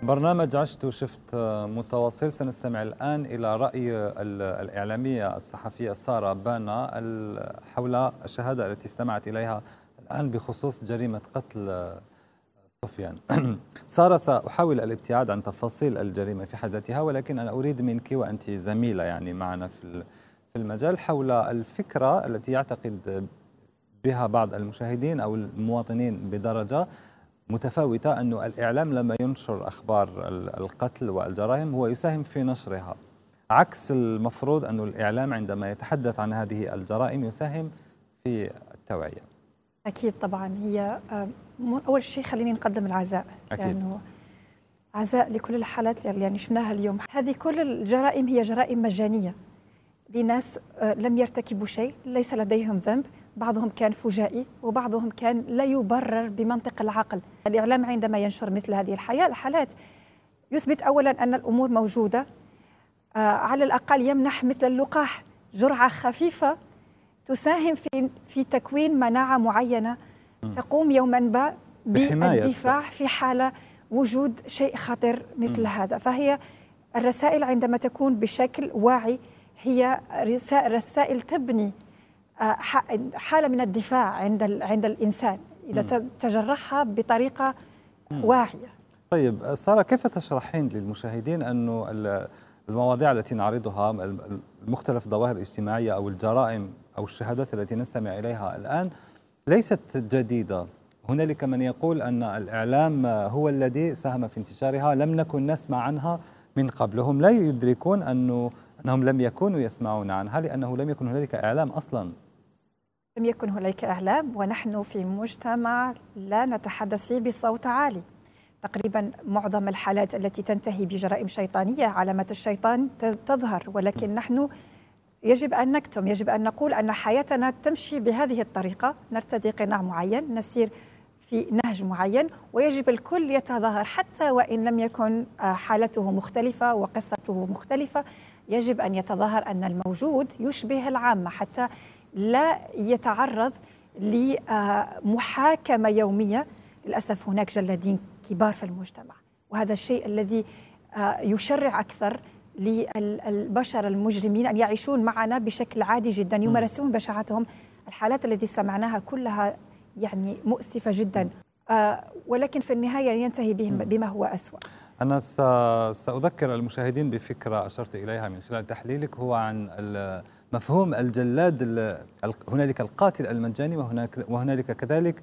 برنامج عشت وشفت آه، متواصل سنستمع الآن إلى رأي الإعلامية الصحفية سارة بانا حول الشهادة التي استمعت إليها الآن بخصوص جريمة قتل آه، سفيان سارة سأحاول الابتعاد عن تفاصيل الجريمة في حدثها ولكن أنا أريد منك وأنت زميلة يعني معنا في المجال حول الفكرة التي يعتقد بها بعض المشاهدين أو المواطنين بدرجة متفاوتة أن الإعلام لما ينشر أخبار القتل والجرائم هو يساهم في نشرها عكس المفروض أن الإعلام عندما يتحدث عن هذه الجرائم يساهم في التوعية أكيد طبعا هي أول شيء خليني نقدم العزاء أكيد. لأنه عزاء لكل الحالات اللي يعني شفناها اليوم هذه كل الجرائم هي جرائم مجانية لناس آه، لم يرتكبوا شيء ليس لديهم ذنب بعضهم كان فجائي وبعضهم كان لا يبرر بمنطق العقل الإعلام عندما ينشر مثل هذه الحياة الحالات يثبت أولا أن الأمور موجودة آه على الأقل يمنح مثل اللقاح جرعة خفيفة تساهم في في تكوين مناعة معينة تقوم يوما ما بالدفاع في حالة وجود شيء خطر مثل م. هذا فهي الرسائل عندما تكون بشكل واعي هي رسائل تبني حاله من الدفاع عند عند الانسان اذا تجرحها بطريقه واعيه طيب ساره كيف تشرحين للمشاهدين انه المواضيع التي نعرضها مختلف الظواهر الاجتماعيه او الجرائم او الشهادات التي نستمع اليها الان ليست جديده هنالك من يقول ان الاعلام هو الذي ساهم في انتشارها لم نكن نسمع عنها من قبل هم لا يدركون انه انهم لم يكونوا يسمعون عنها لانه لم يكن هنالك اعلام اصلا لم يكن هناك إعلام ونحن في مجتمع لا نتحدث فيه بصوت عالي تقريبا معظم الحالات التي تنتهي بجرائم شيطانية علامات الشيطان تظهر ولكن نحن يجب أن نكتم يجب أن نقول أن حياتنا تمشي بهذه الطريقة نرتدي قناع معين نسير في نهج معين ويجب الكل يتظاهر حتى وإن لم يكن آه، حالته مختلفة وقصته مختلفة يجب أن يتظاهر أن الموجود يشبه العامة حتى لا يتعرض لمحاكمه يوميه للاسف هناك جلادين كبار في المجتمع وهذا الشيء الذي آه، يشرع اكثر للبشر المجرمين ان يعيشون معنا بشكل عادي جدا يمارسون بشاعتهم الحالات التي سمعناها كلها يعني مؤسفه جدا آه، ولكن في النهايه ينتهي بهم بما هو اسوا انا ساذكر المشاهدين بفكره اشرت اليها من خلال تحليلك هو عن مفهوم الجلاد هنالك القاتل المجاني وهناك وهنالك كذلك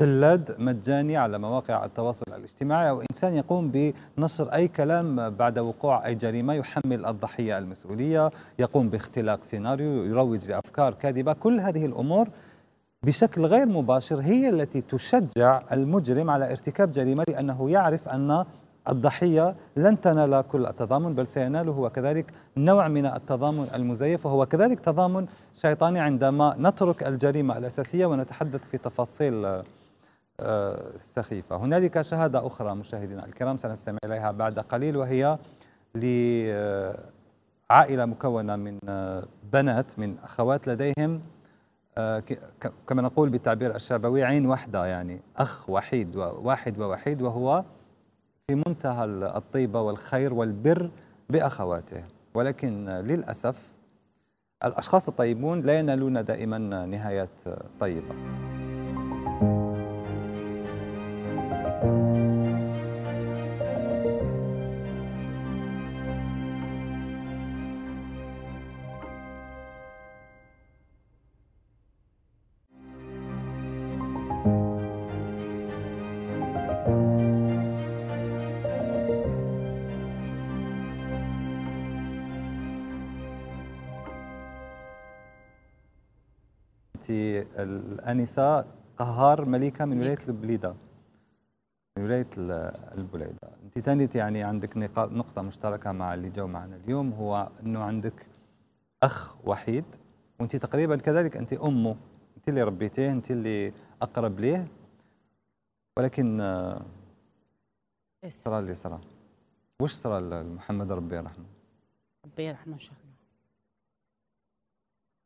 جلاد مجاني على مواقع التواصل الاجتماعي او انسان يقوم بنشر اي كلام بعد وقوع اي جريمه يحمل الضحيه المسؤوليه، يقوم باختلاق سيناريو، يروج لافكار كاذبه، كل هذه الامور بشكل غير مباشر هي التي تشجع المجرم على ارتكاب جريمه لانه يعرف ان الضحية لن تنال كل التضامن بل سيناله هو كذلك نوع من التضامن المزيف وهو كذلك تضامن شيطاني عندما نترك الجريمة الأساسية ونتحدث في تفاصيل آه، سخيفة هنالك شهادة أخرى مشاهدينا الكرام سنستمع إليها بعد قليل وهي لعائلة مكونة من آه، بنات من أخوات لديهم آه، كما نقول بالتعبير الشعبوي عين واحدة يعني أخ وحيد وواحد ووحيد وهو في منتهى الطيبة والخير والبر بأخواته ولكن للأسف الأشخاص الطيبون لا ينالون دائما نهايات طيبة الأنسة قهار مليكة من ولاية البليدة من ولاية البليدة أنت ثاني يعني عندك نقطة مشتركة مع اللي جو معنا اليوم هو أنه عندك أخ وحيد وأنت تقريبا كذلك أنت أمه أنت اللي ربيتيه أنت اللي أقرب ليه ولكن آه، صرا اللي صرا وش صرا لمحمد ربي يرحمه ربي يرحمه إن شاء الله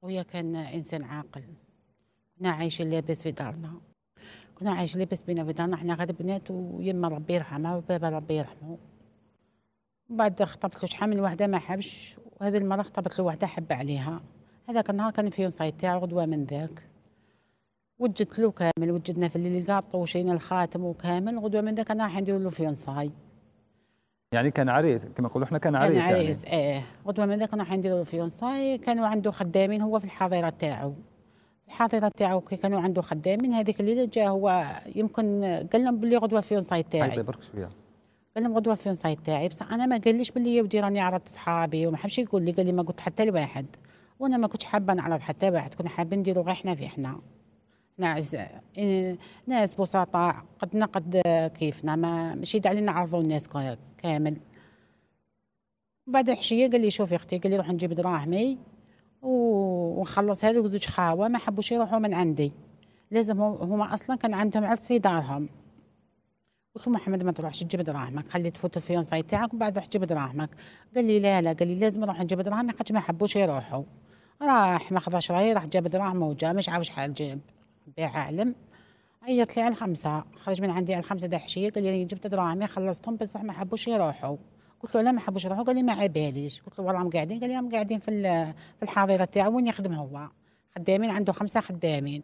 ويا كان إنسان عاقل كنا عايشين لاباس في دارنا كنا عايشين لاباس بينا في دارنا احنا غير بنات ويما ربي يرحمها وبابا ربي يرحمه بعد خطبت له شحال من وحده ما حبش وهذه المره خطبت له وحده حب عليها هذاك النهار كان في يونساي تاعو غدوه من ذاك وجدت له كامل وجدنا في الليل القاطو وشينا الخاتم وكامل غدوه من ذاك انا راح ندير له فيونساي يعني كان عريس كما نقولوا احنا كان عريس كان عريس يعني. إيه. غدوه من ذاك راح ندير له فيونساي كانوا عنده خدامين هو في الحظيره تاعو الحافظه تاعو كي كانوا عنده خدامين هذيك الليله جا هو يمكن قال لهم باللي غدوه نصاي تاعي برك شويه قال لهم غدوه نصاي تاعي بصح انا ما قاليش باللي يا ودي راني عرضت صحابي وما حبش يقول لي قال لي ما قلت حتى لواحد وانا ما كنتش حابه نعرض حتى واحد كنا حابين نديرو غير حنا في حنا ناس ناس بساطة قد نقد كيفنا ما ماشي داعي نعرضوا الناس كامل بعد الحشيه قال لي شوفي اختي قال لي روح نجيب دراهمي ونخلص هذوك زوج خاوه ما حبوش يروحوا من عندي لازم هما اصلا كان عندهم عرس في دارهم قلت له محمد ما تروحش تجيب دراهمك خلي تفوت الفيونساي تاعك وبعد روح تجيب دراهمك قال لي لا لا قال لي لازم نروح نجيب دراهمي خاطر ما حبوش يروحوا راح ما خذاش راهي راح جاب دراهمه وجا مش عارف شحال جاب بيع عالم عيط لي على الخمسه خرج من عندي على الخمسه دا حشيه قال لي جبت دراهمي خلصتهم بصح ما حبوش يروحوا قلت له لا ما حبوش يروحوا قال لي ما عباليش قلت له والله قاعدين قال لي قاعدين في في الحاضره تاعو وين يخدم هو خدامين عنده خمسه خدامين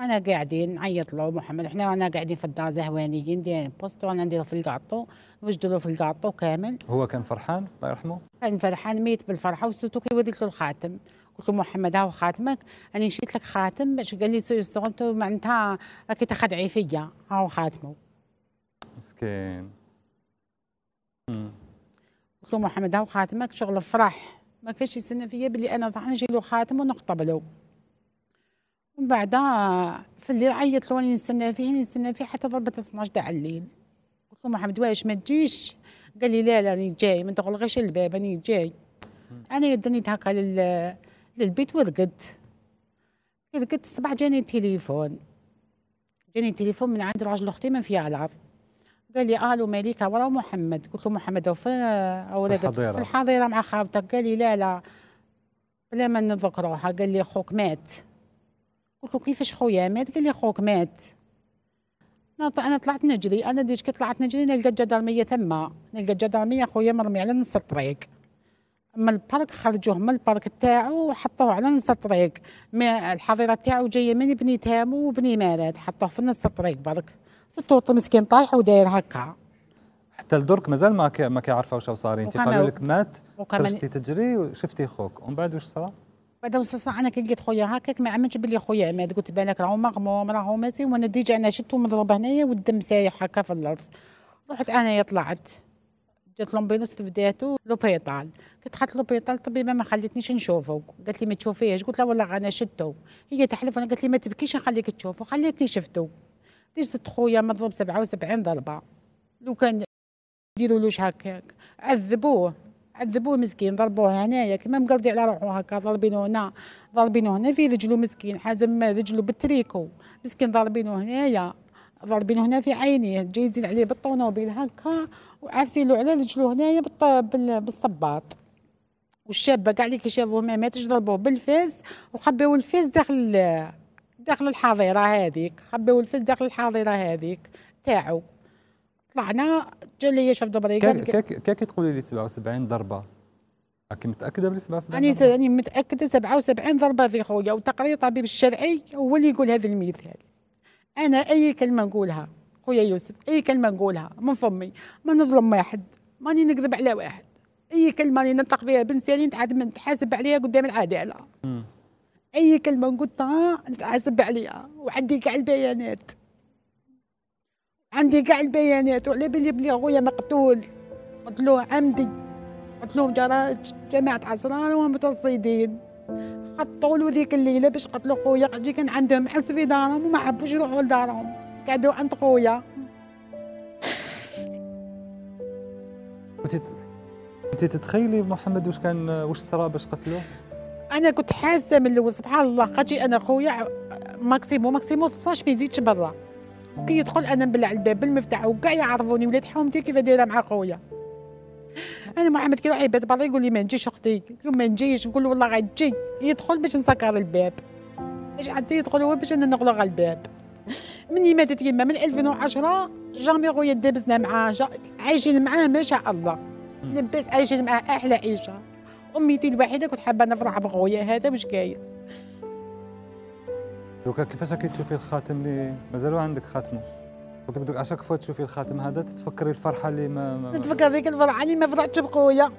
انا قاعدين نعيط له محمد احنا انا قاعدين في الدار زهوانيين ديال بوست وانا ندير في القاطو له في القاطو كامل هو كان فرحان الله يرحمه كان فرحان ميت بالفرحه وسيرتو كي وديت له الخاتم قلت له محمد هاو خاتمك انا شريت لك خاتم باش قال لي استغنتو معناتها راكي تخدعي فيا هاو خاتمه مسكين قلت له محمد هاو خاتمك شغل فرح ما كانش يستنى فيا بلي انا صح نجي له خاتم ونخطب له ومن بعد في الليل عيط له راني نستنى فيه نستنى فيه حتى ضربت 12 تاع الليل قلت له محمد واش ما تجيش قال لي لا لا راني جاي ما تغلقش الباب راني جاي انا يدنيت هكا لل للبيت ورقد رقدت الصباح جاني التليفون جاني التليفون من عند راجل اختي من فيها العرض قال لي الو مليكه ورا محمد قلت له محمد هو في الحضيره في الحظيره مع خاوتك قال لي لا لا بلا ما نذكروها قال لي خوك مات قلت له كيفاش خويا مات قال لي خوك مات انا طلعت نجري انا ديش كي طلعت نجري نلقى الجدرميه ثما نلقى الجدرميه خويا مرمي على نص الطريق من البارك خرجوه من البارك تاعو وحطوه على نص الطريق الحظيره تاعو جايه من بني تامو وبني مارد حطوه في نص الطريق برك ستوط مسكين طايح وداير هكا حتى لدرك مازال ما ما كيعرفها واش صاري انت قالوا لك مات خرجتي تجري وشفتي خوك ومن بعد واش صرا بعد واش صرا انا كي لقيت خويا هكاك ما عملتش بلي خويا مات قلت بالك راهو مغموم راهو ماسي وانا ديجا انا شفته مضروب هنايا والدم سايح هكا في الارض رحت انا طلعت جات لومبيلوس فداتو لوبيطال كنت حط لوبيطال الطبيبه ما خلتنيش نشوفه قالت لي ما تشوفيهش قلت لها والله انا شدته هي تحلف انا قالت لي ما تبكيش نخليك تشوفه خليتني شفته ديش ست خويا مضروب 77 ضربه لو كان يديرولوش هكاك عذبوه عذبوه مسكين ضربوه هنايا كما مقردي على روحو هكا ضربينو هنا ضربينو هنا في رجلو مسكين حازم رجلو بالتريكو مسكين ضربينو هنايا ضربينو هنا في عينيه جايزين عليه بالطونوبيل هكا وعافسينو على رجلو هنايا بالصباط والشابه كاع اللي كيشافوه ما ماتش ضربوه بالفاس وخباو الفاس داخل داخل الحظيره هذيك حبوا الفلس داخل الحظيره هذيك تاعو طلعنا جا لي شرف دبري قال كا تقولي لي 77 ضربه راكي متاكده بلي 77 ضربه انا متاكده 77 ضربه في خويا وتقرير طبيب الشرعي هو اللي يقول هذا المثال انا اي كلمه نقولها خويا يوسف اي كلمه نقولها من فمي ما نظلم واحد ماني نكذب على واحد اي كلمه راني ننطق فيها بنساني نتحاسب عليها قدام العداله اي كلمه نقولها نتعاسب عليها وعندي كاع البيانات عندي كاع البيانات وعلى بالي بلي خويا مقتول قتلوه عمدي قتلوه جراج جماعه عزران ومتصيدين خطوا له ذيك الليله باش قتلوا خويا قد كان عندهم حبس في دارهم وما حبوش يروحوا لدارهم قعدوا عند خويا انت تتخيلي محمد واش كان واش صرا باش قتلوه انا كنت حاسه من الاول سبحان الله خاطري انا خويا ماكسيمو ماكسيمو 12 ما يزيدش برا كي يدخل انا نبلع الباب بالمفتاح وكاع يعرفوني ولاد حومتي كيف دايره مع خويا انا محمد كي يروح يبات برا يقول لي ما نجيش اختي يقول ما نجيش نقول له والله غتجي يدخل باش نسكر الباب باش عاد يدخل هو باش انا نغلق الباب مني ماتت يما من 2010 جامي خويا دابزنا معاه عايشين معاه ما شاء الله لبس عايشين معاه احلى عيشه اميتي الوحيده كنت حابه نفرح بخويا هذا واش كاين دوكا كيفاش راكي تشوفي الخاتم اللي مازالو عندك خاتمه قلت لك دوك عشاك فوا تشوفي الخاتم هذا تتفكري الفرحه اللي ما, ما نتفكر ذيك الفرحه اللي ما فرحتش بخويا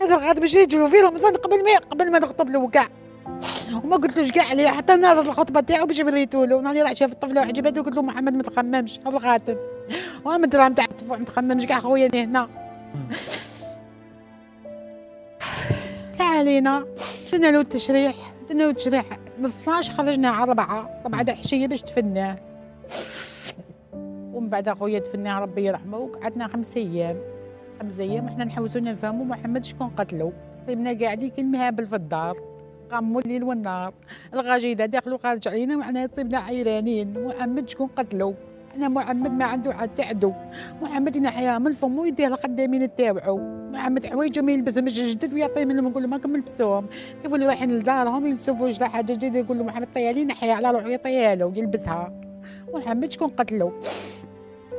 هذا الخاتم ماشي فيه رمضان قبل ما قبل ما نخطب له كاع وما قلتلوش كاع عليه حتى نهار الخطبه تاعو باش بريتو له نهار راه شاف الطفله وعجبته قلت له محمد ما تخممش هذا الخاتم وما الدراهم تاع الدفوع ما تخممش كاع خويا هنا علينا درنا له التشريح درنا له التشريح من 12 خرجنا على ربعه ربعه الحشيه باش دفناه ومن بعد اخويا دفناه ربي يرحمه وقعدنا خمس ايام خمس ايام احنا نحوسو نفهمو محمد شكون قتلو سيبنا قاعدين كلمه هابل في الدار غموا الليل والنهار الغجيده داخل وخارج علينا وحنا تصيبنا عيرانين محمد شكون قتلو حنا محمد ما عنده حتى عدو محمد ينحيها من فمو يديه القدامين تاوعو محمد حوايجو ما يلبسهم جدد ويعطي منهم نقول لهم هاكم نلبسوهم يقولوا رايحين لدارهم يلبسوا حاجه جديده يقول له محمد طيالي نحيها على روحو يطيها له يلبسها محمد شكون قتلو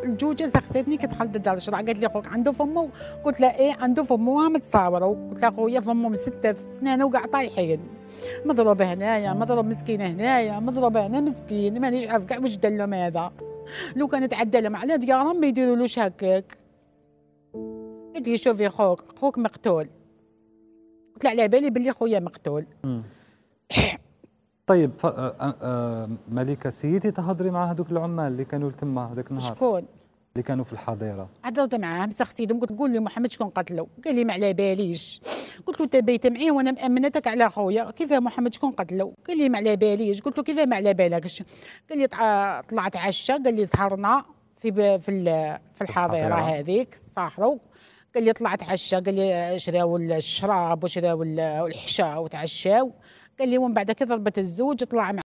الجوجه زغزتني كي دخلت الدار الشرع قالت لي خوك عنده فمو قلت لها ايه عنده فمو متصاوره قلت لها خويا فمو من ستة سنانه وكاع طايحين مضروبه هنايا مضروب مسكين هنايا مضروبه هنا مسكين مانيش عارف كاع واش دلهم هذا لو كان تعدى لهم على ديارهم ما يديرولوش هكاك قلت لي شوفي خوك خوك مقتول قلت لها على بالي بلي خويا مقتول طيب ف... مليكة سيدي تهضري مع هذوك العمال اللي كانوا تما هذاك النهار شكون؟ اللي كانوا في الحظيره هضرت معاهم سقسيتهم قلت قول لي محمد شكون قتلو قال لي ما على باليش قلت له تبيت معي وانا مامنتك على خويا كيف محمد شكون قتلو قال لي ما على باليش قلت له كيف ما على بالكش قال لي طلعت عشا قال لي سهرنا في ب... في في الحظيره هذيك سهروا قال لي طلعت عشا قال لي شراو الشراب وشراو الحشا وتعشاو قال لي ومن بعد كي ضربت الزوج طلع مع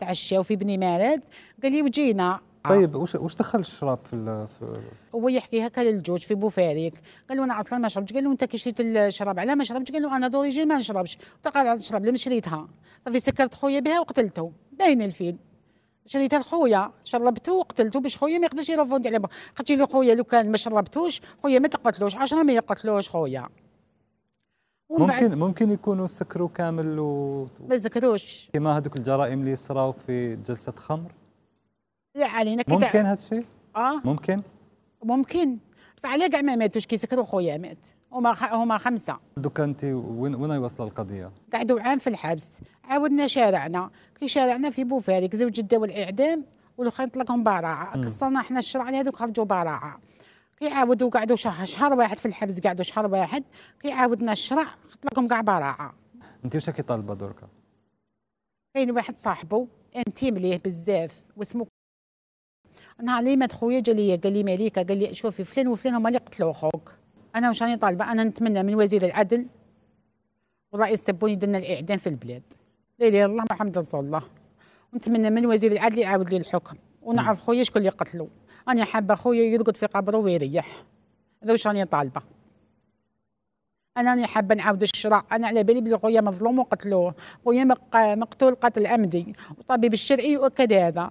تعشاو في بني مارد قال لي وجينا طيب واش واش دخل الشراب في, في هو يحكي هكا للجوج في بوفاريك قال له انا اصلا ما شربتش قال له انت كي شريت الشراب على ما شربتش قال له انا دوريجين ما نشربش تقعد نشرب لما شريتها صافي سكرت خويا بها وقتلته باين الفيل شريتها لخويا شربته وقتلته باش خويا ما يقدرش يرفض على خاطر خويا لو كان ما شربتوش خويا ما تقتلوش عشرة ما يقتلوش خويا ممكن ممكن يكونوا سكروا كامل و ما سكروش كما هذوك الجرائم اللي صراو في جلسه خمر لا علينا كده ممكن هذا الشيء اه ممكن ممكن بس علاه كاع ما ماتوش كي سكروا خويا مات هما هما خمسه دوكا انت وين وين يوصل القضيه؟ قعدوا عام في الحبس عاودنا شارعنا كي شارعنا في بوفارك زوج داو الاعدام والاخرين طلقهم براعه قصرنا احنا الشرع على هذوك خرجوا براعه كيعاودوا قعدوا شهر شهر واحد في الحبس قعدوا شهر واحد كيعاودنا الشرع الشرع لكم كاع براعه انت واش كي طالبه دركا كاين واحد صاحبو انتيم ليه بزاف واسمو نهار اللي مات خويا جا ليا قال لي مليكه قال لي شوفي فلان وفلان هما اللي قتلوا خوك انا واش راني طالبه انا نتمنى من وزير العدل والرئيس تبوني درنا الاعدام في البلاد لا اله الا الله محمد رسول الله ونتمنى من وزير العدل يعاود لي الحكم ونعرف خويا شكون اللي قتلو راني حابه خويا يرقد في قبره ويريح هذا واش راني طالبه انا راني حابه نعاود الشراء انا على بالي بلي خويا مظلوم وقتلوه خويا مقتول قتل عمدي والطبيب الشرعي يؤكد هذا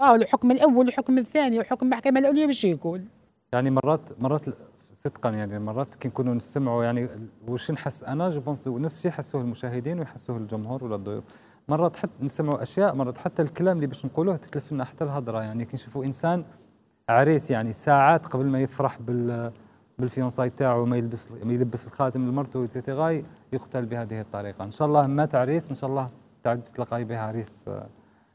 اه الحكم الاول والحكم الثاني وحكم المحكمه العليا باش يقول يعني مرات مرات صدقا يعني مرات كي نكونوا نسمعوا يعني واش نحس انا جو بونس نفس الشيء يحسوه المشاهدين ويحسوه الجمهور ولا الضيوف مرات حتى نسمعوا اشياء مرات حتى الكلام اللي باش نقولوه تتلف لنا حتى الهضره يعني كي نشوفوا انسان عريس يعني ساعات قبل ما يفرح بال بالفيونساي تاعو ما يلبس ما يلبس الخاتم لمرته ويتغاي يقتل بهذه الطريقه ان شاء الله مات عريس ان شاء الله تعد تلقاي بها عريس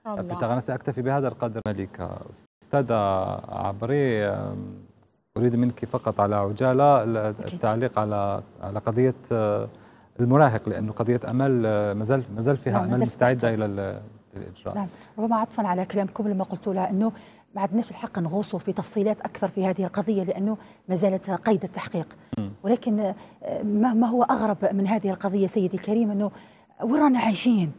الله. انا ساكتفي بهذا القدر ملكه استاذه عبري اريد منك فقط على عجاله التعليق على على قضيه المراهق لانه قضيه امل آه، ما زال ما زال فيها نعم، امل مستعده الى الاجراء نعم ربما عطفا على كلامكم لما قلتوا له انه ما عندناش الحق نغوصوا في تفصيلات اكثر في هذه القضيه لانه ما زالت قيد التحقيق ولكن آه، ما هو اغرب من هذه القضيه سيدي الكريم انه وين رانا عايشين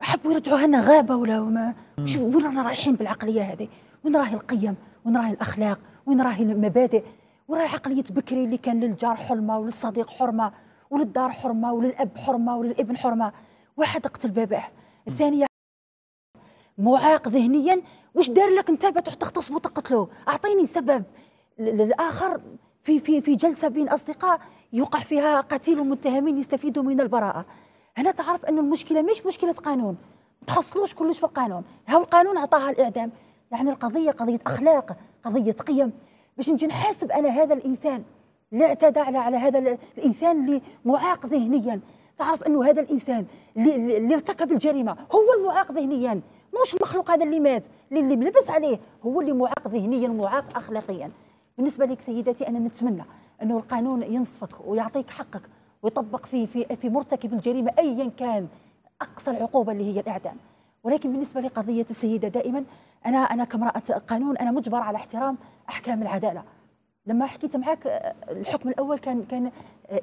حبوا يرجعوا لنا غابه ولا ما وين رانا رايحين بالعقليه هذه وين راهي القيم وين راهي الاخلاق وين راهي المبادئ وراهي عقليه بكري اللي كان للجار حلمه وللصديق حرمه وللدار حرمه وللاب حرمه وللابن حرمه واحد قتل باباه الثانيه معاق ذهنيا واش دار لك انت بتروح تغتصبه تقتله اعطيني سبب للاخر في في في جلسه بين اصدقاء يوقع فيها قتيل ومتهمين يستفيدوا من البراءه هنا تعرف ان المشكله مش مشكله قانون ما تحصلوش كلش في القانون هاو القانون عطاها الاعدام يعني القضيه قضيه اخلاق قضيه قيم باش نجي نحاسب انا هذا الانسان اعتدى على على هذا الانسان اللي معاق ذهنيا تعرف انه هذا الانسان اللي, اللي ارتكب الجريمه هو المعاق ذهنيا مش المخلوق هذا اللي مات اللي ملبس عليه هو اللي معاق ذهنيا ومعاق اخلاقيا بالنسبه لك سيداتي انا نتمنى انه القانون ينصفك ويعطيك حقك ويطبق في في في مرتكب الجريمه ايا كان اقصى العقوبه اللي هي الاعدام ولكن بالنسبه لقضيه السيده دائما انا انا كامراه قانون انا مجبره على احترام احكام العداله لما حكيت معك الحكم الاول كان كان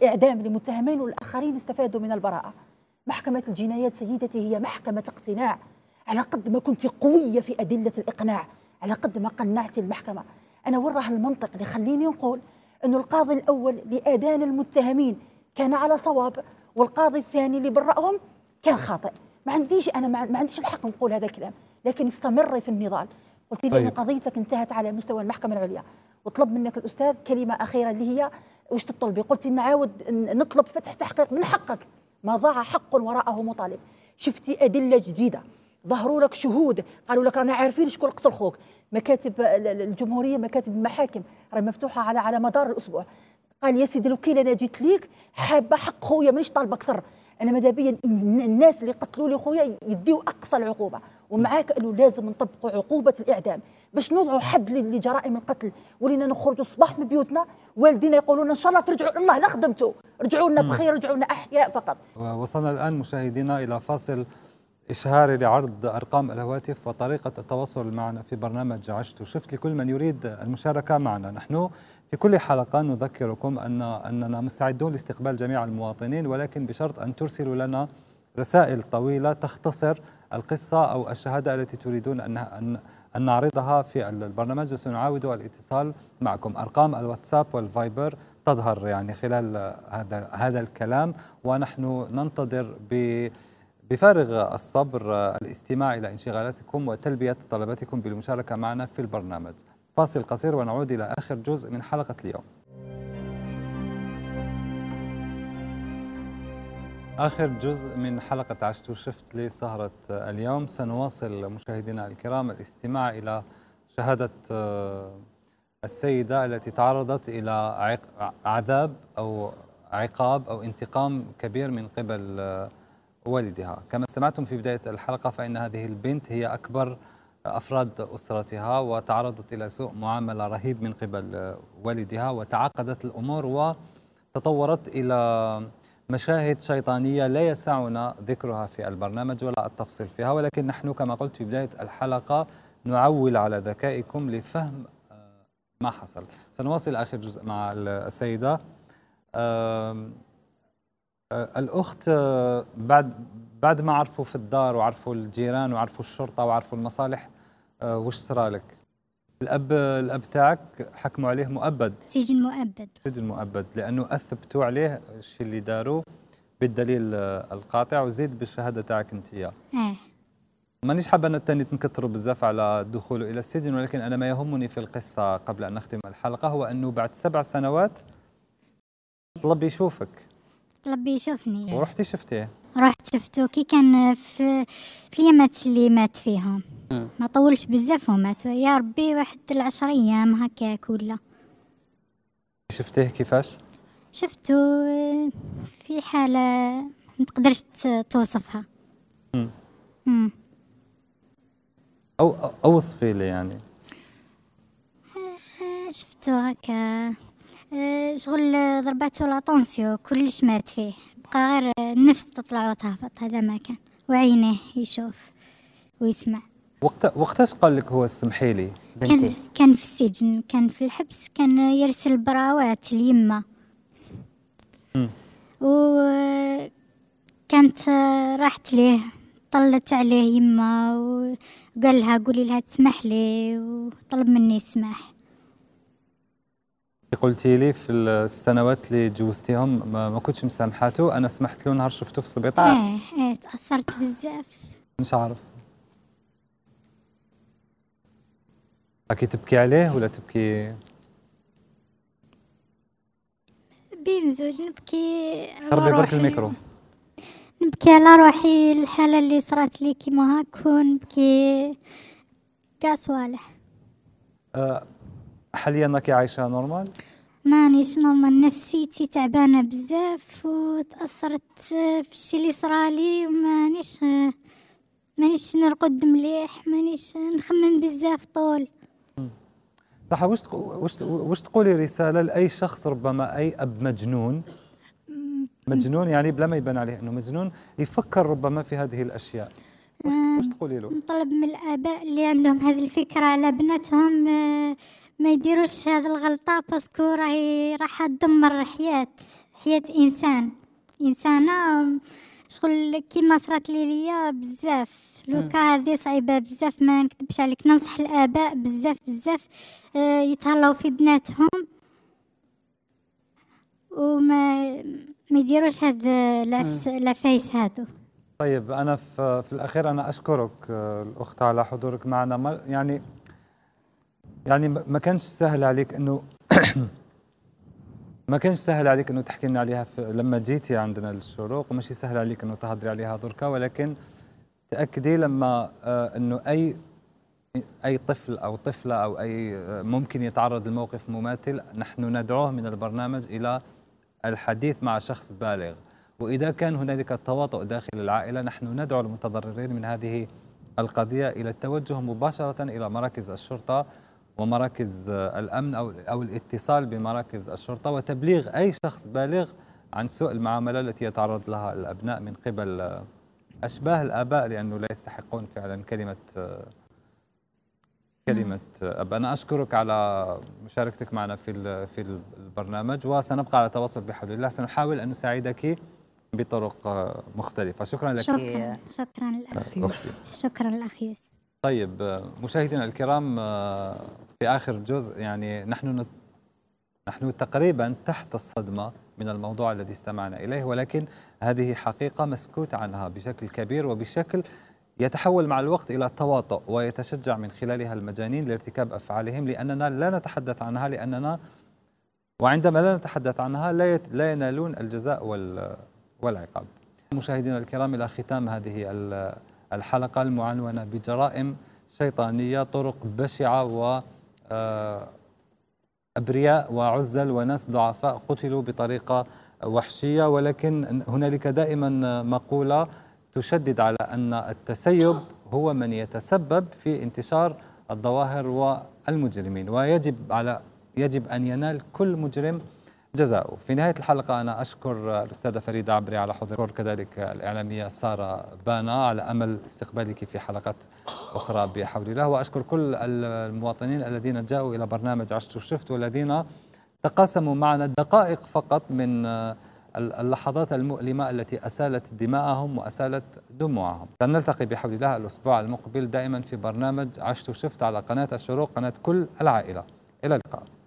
اعدام لمتهمين والاخرين استفادوا من البراءه محكمه الجنايات سيدتي هي محكمه اقتناع على قد ما كنت قويه في ادله الاقناع على قد ما قنعت المحكمه انا وين راه المنطق اللي خليني نقول انه القاضي الاول لادان المتهمين كان على صواب والقاضي الثاني اللي براهم كان خاطئ ما عنديش انا ما عنديش الحق نقول هذا الكلام لكن استمري في النضال قلت لي طيب. قضيتك انتهت على مستوى المحكمه العليا وطلب منك الاستاذ كلمه اخيره اللي هي وش تطلبي قلت نعاود نطلب فتح تحقيق من حقك ما ضاع حق وراءه مطالب شفتي ادله جديده ظهروا لك شهود قالوا لك رانا عارفين شكون قتل خوك مكاتب الجمهوريه مكاتب المحاكم راهي مفتوحه على على مدار الاسبوع قال يا سيدي الوكيل انا جيت ليك حابه حق خويا مانيش طالبه اكثر انا ماذا بيا الناس اللي قتلوا لي خويا يديو اقصى العقوبه ومعاك انه لازم نطبقوا عقوبه الاعدام باش نوضعوا حد لجرائم القتل ولينا نخرجوا الصباح من بيوتنا والدينا يقولون ان شاء الله ترجعوا الله لا خدمتوا رجعوا لنا بخير رجعوا لنا احياء فقط وصلنا الان مشاهدينا الى فاصل إشهاري لعرض أرقام الهواتف وطريقة التواصل معنا في برنامج عشت وشفت لكل من يريد المشاركة معنا نحن في كل حلقة نذكركم أن أننا مستعدون لاستقبال جميع المواطنين ولكن بشرط أن ترسلوا لنا رسائل طويلة تختصر القصة أو الشهادة التي تريدون أن أن نعرضها في البرنامج وسنعاود الاتصال معكم أرقام الواتساب والفايبر تظهر يعني خلال هذا هذا الكلام ونحن ننتظر ب بفارغ الصبر الاستماع إلى انشغالاتكم وتلبية طلباتكم بالمشاركة معنا في البرنامج فاصل قصير ونعود إلى آخر جزء من حلقة اليوم آخر جزء من حلقة عشت وشفت لسهرة اليوم سنواصل مشاهدينا الكرام الاستماع إلى شهادة آه، السيدة التي تعرضت إلى عذاب أو عقاب أو انتقام كبير من قبل آه، والدها كما سمعتم في بداية الحلقة فإن هذه البنت هي أكبر أفراد أسرتها وتعرضت إلى سوء معاملة رهيب من قبل آه، والدها وتعاقدت الأمور وتطورت إلى مشاهد شيطانية لا يسعنا ذكرها في البرنامج ولا التفصيل فيها ولكن نحن كما قلت في بداية الحلقة نعول على ذكائكم لفهم آه، ما حصل سنواصل آخر جزء مع السيدة آه، الأخت آه، بعد بعد ما عرفوا في الدار وعرفوا الجيران وعرفوا الشرطة وعرفوا المصالح وش صرالك؟ الاب الاب تاعك حكموا عليه مؤبد سجن مؤبد سجن مؤبد لانه اثبتوا عليه الشيء اللي داروا بالدليل القاطع وزيد بالشهاده تاعك انت اياه آه. مانيش حابه انا تاني تنكتروا بزاف على دخوله الى السجن ولكن انا ما يهمني في القصه قبل ان نختم الحلقه هو انه بعد سبع سنوات طلب يشوفك طلب يشوفني ورحتي شفتيه رحت شفتو كي كان في في اليامات اللي مات فيهم ما طولش بزاف ومات يا ربي واحد العشر ايام هكاك ولا شفتيه كيفاش شفتو في حاله ما تقدرش توصفها او اوصفي لي يعني شفتو هكا شغل ضرباتو لاطونسيو كلش مات فيه يبقى غير النفس تطلع وتهبط هذا ما كان وعينه يشوف ويسمع وقت وقتاش قال لك هو السمحيلي لي كان كان في السجن كان في الحبس كان يرسل براوات و وكانت راحت ليه طلت عليه يما وقال لها قولي لها تسمح لي وطلب مني السماح قلتي لي في السنوات اللي تجوزتيهم ما, كنتش مسامحاتو انا سمحت له نهار شفته في السبيطار اه اه تاثرت بزاف مش عارف راكي تبكي عليه ولا تبكي بين زوج نبكي على روحي الميكرو نبكي على روحي الحاله اللي صرات لي كيما هاك ونبكي كاع صوالح أه حاليا راك عايشه نورمال مانيش نورمال نفسيتي تعبانه بزاف وتاثرت في الشيء اللي صرالي مانيش مانيش نرقد مليح مانيش نخمم بزاف طول صح واش واش واش تقولي رساله لاي شخص ربما اي اب مجنون مجنون يعني بلا ما يبان عليه انه مجنون يفكر ربما في هذه الاشياء واش آه، تقولي له نطلب من الاباء اللي عندهم هذه الفكره على بناتهم آه، ما يديروش هذه الغلطة باسكو راهي راح تدمر حياة حياة إنسان إنسانة شغل كيما صرات لي ليا بزاف لوكا هذه صعيبة بزاف ما نكذبش عليك ننصح الآباء بزاف بزاف آه، يتهلاو في بناتهم وما ما يديروش هذا العفايس هادو طيب أنا في الأخير أنا أشكرك آه، الأخت على حضورك معنا يعني يعني ما كانش سهل عليك انه ما كانش سهل عليك انه تحكي لنا عليها لما جيتي عندنا للشروق وماشي سهل عليك انه تهضري عليها دركا ولكن تاكدي لما آه، انه اي اي طفل او طفله او اي آه، ممكن يتعرض لموقف مماثل نحن ندعوه من البرنامج الى الحديث مع شخص بالغ واذا كان هنالك تواطؤ داخل العائله نحن ندعو المتضررين من هذه القضيه الى التوجه مباشره الى مراكز الشرطه ومراكز آه، الأمن أو, الاتصال بمراكز الشرطة وتبليغ أي شخص بالغ عن سوء المعاملة التي يتعرض لها الأبناء من قبل آه، أشباه الآباء لأنه لا يستحقون فعلا كلمة آه، كلمة أب أنا أشكرك على مشاركتك معنا في في البرنامج وسنبقى على تواصل بحول الله سنحاول أن نساعدك بطرق مختلفة شكرا لك شكرا شكرا الأخ شكرا الأخ يوسف طيب مشاهدينا الكرام آه، في آخر جزء يعني نحن نت... نحن تقريبا تحت الصدمة من الموضوع الذي استمعنا إليه ولكن هذه حقيقة مسكوت عنها بشكل كبير وبشكل يتحول مع الوقت إلى تواطؤ ويتشجع من خلالها المجانين لارتكاب أفعالهم لأننا لا نتحدث عنها لأننا وعندما لا نتحدث عنها لا يت... لا ينالون الجزاء وال... والعقاب مشاهدينا الكرام إلى ختام هذه ال... الحلقة المعنونة بجرائم شيطانية طرق بشعة و آه، أبرياء وعزل وناس ضعفاء قتلوا بطريقة وحشية ولكن هنالك دائما مقولة تشدد على أن التسيب هو من يتسبب في انتشار الظواهر والمجرمين ويجب على يجب أن ينال كل مجرم جزاؤه في نهاية الحلقة أنا أشكر الأستاذة فريدة عبري على حضورك كذلك الإعلامية سارة بانا على أمل استقبالك في حلقات أخرى بحول الله وأشكر كل المواطنين الذين جاءوا إلى برنامج عشت وشفت والذين تقاسموا معنا دقائق فقط من اللحظات المؤلمة التي أسالت دماءهم وأسالت دموعهم سنلتقي بحول الله الأسبوع المقبل دائما في برنامج عشت وشفت على قناة الشروق قناة كل العائلة إلى اللقاء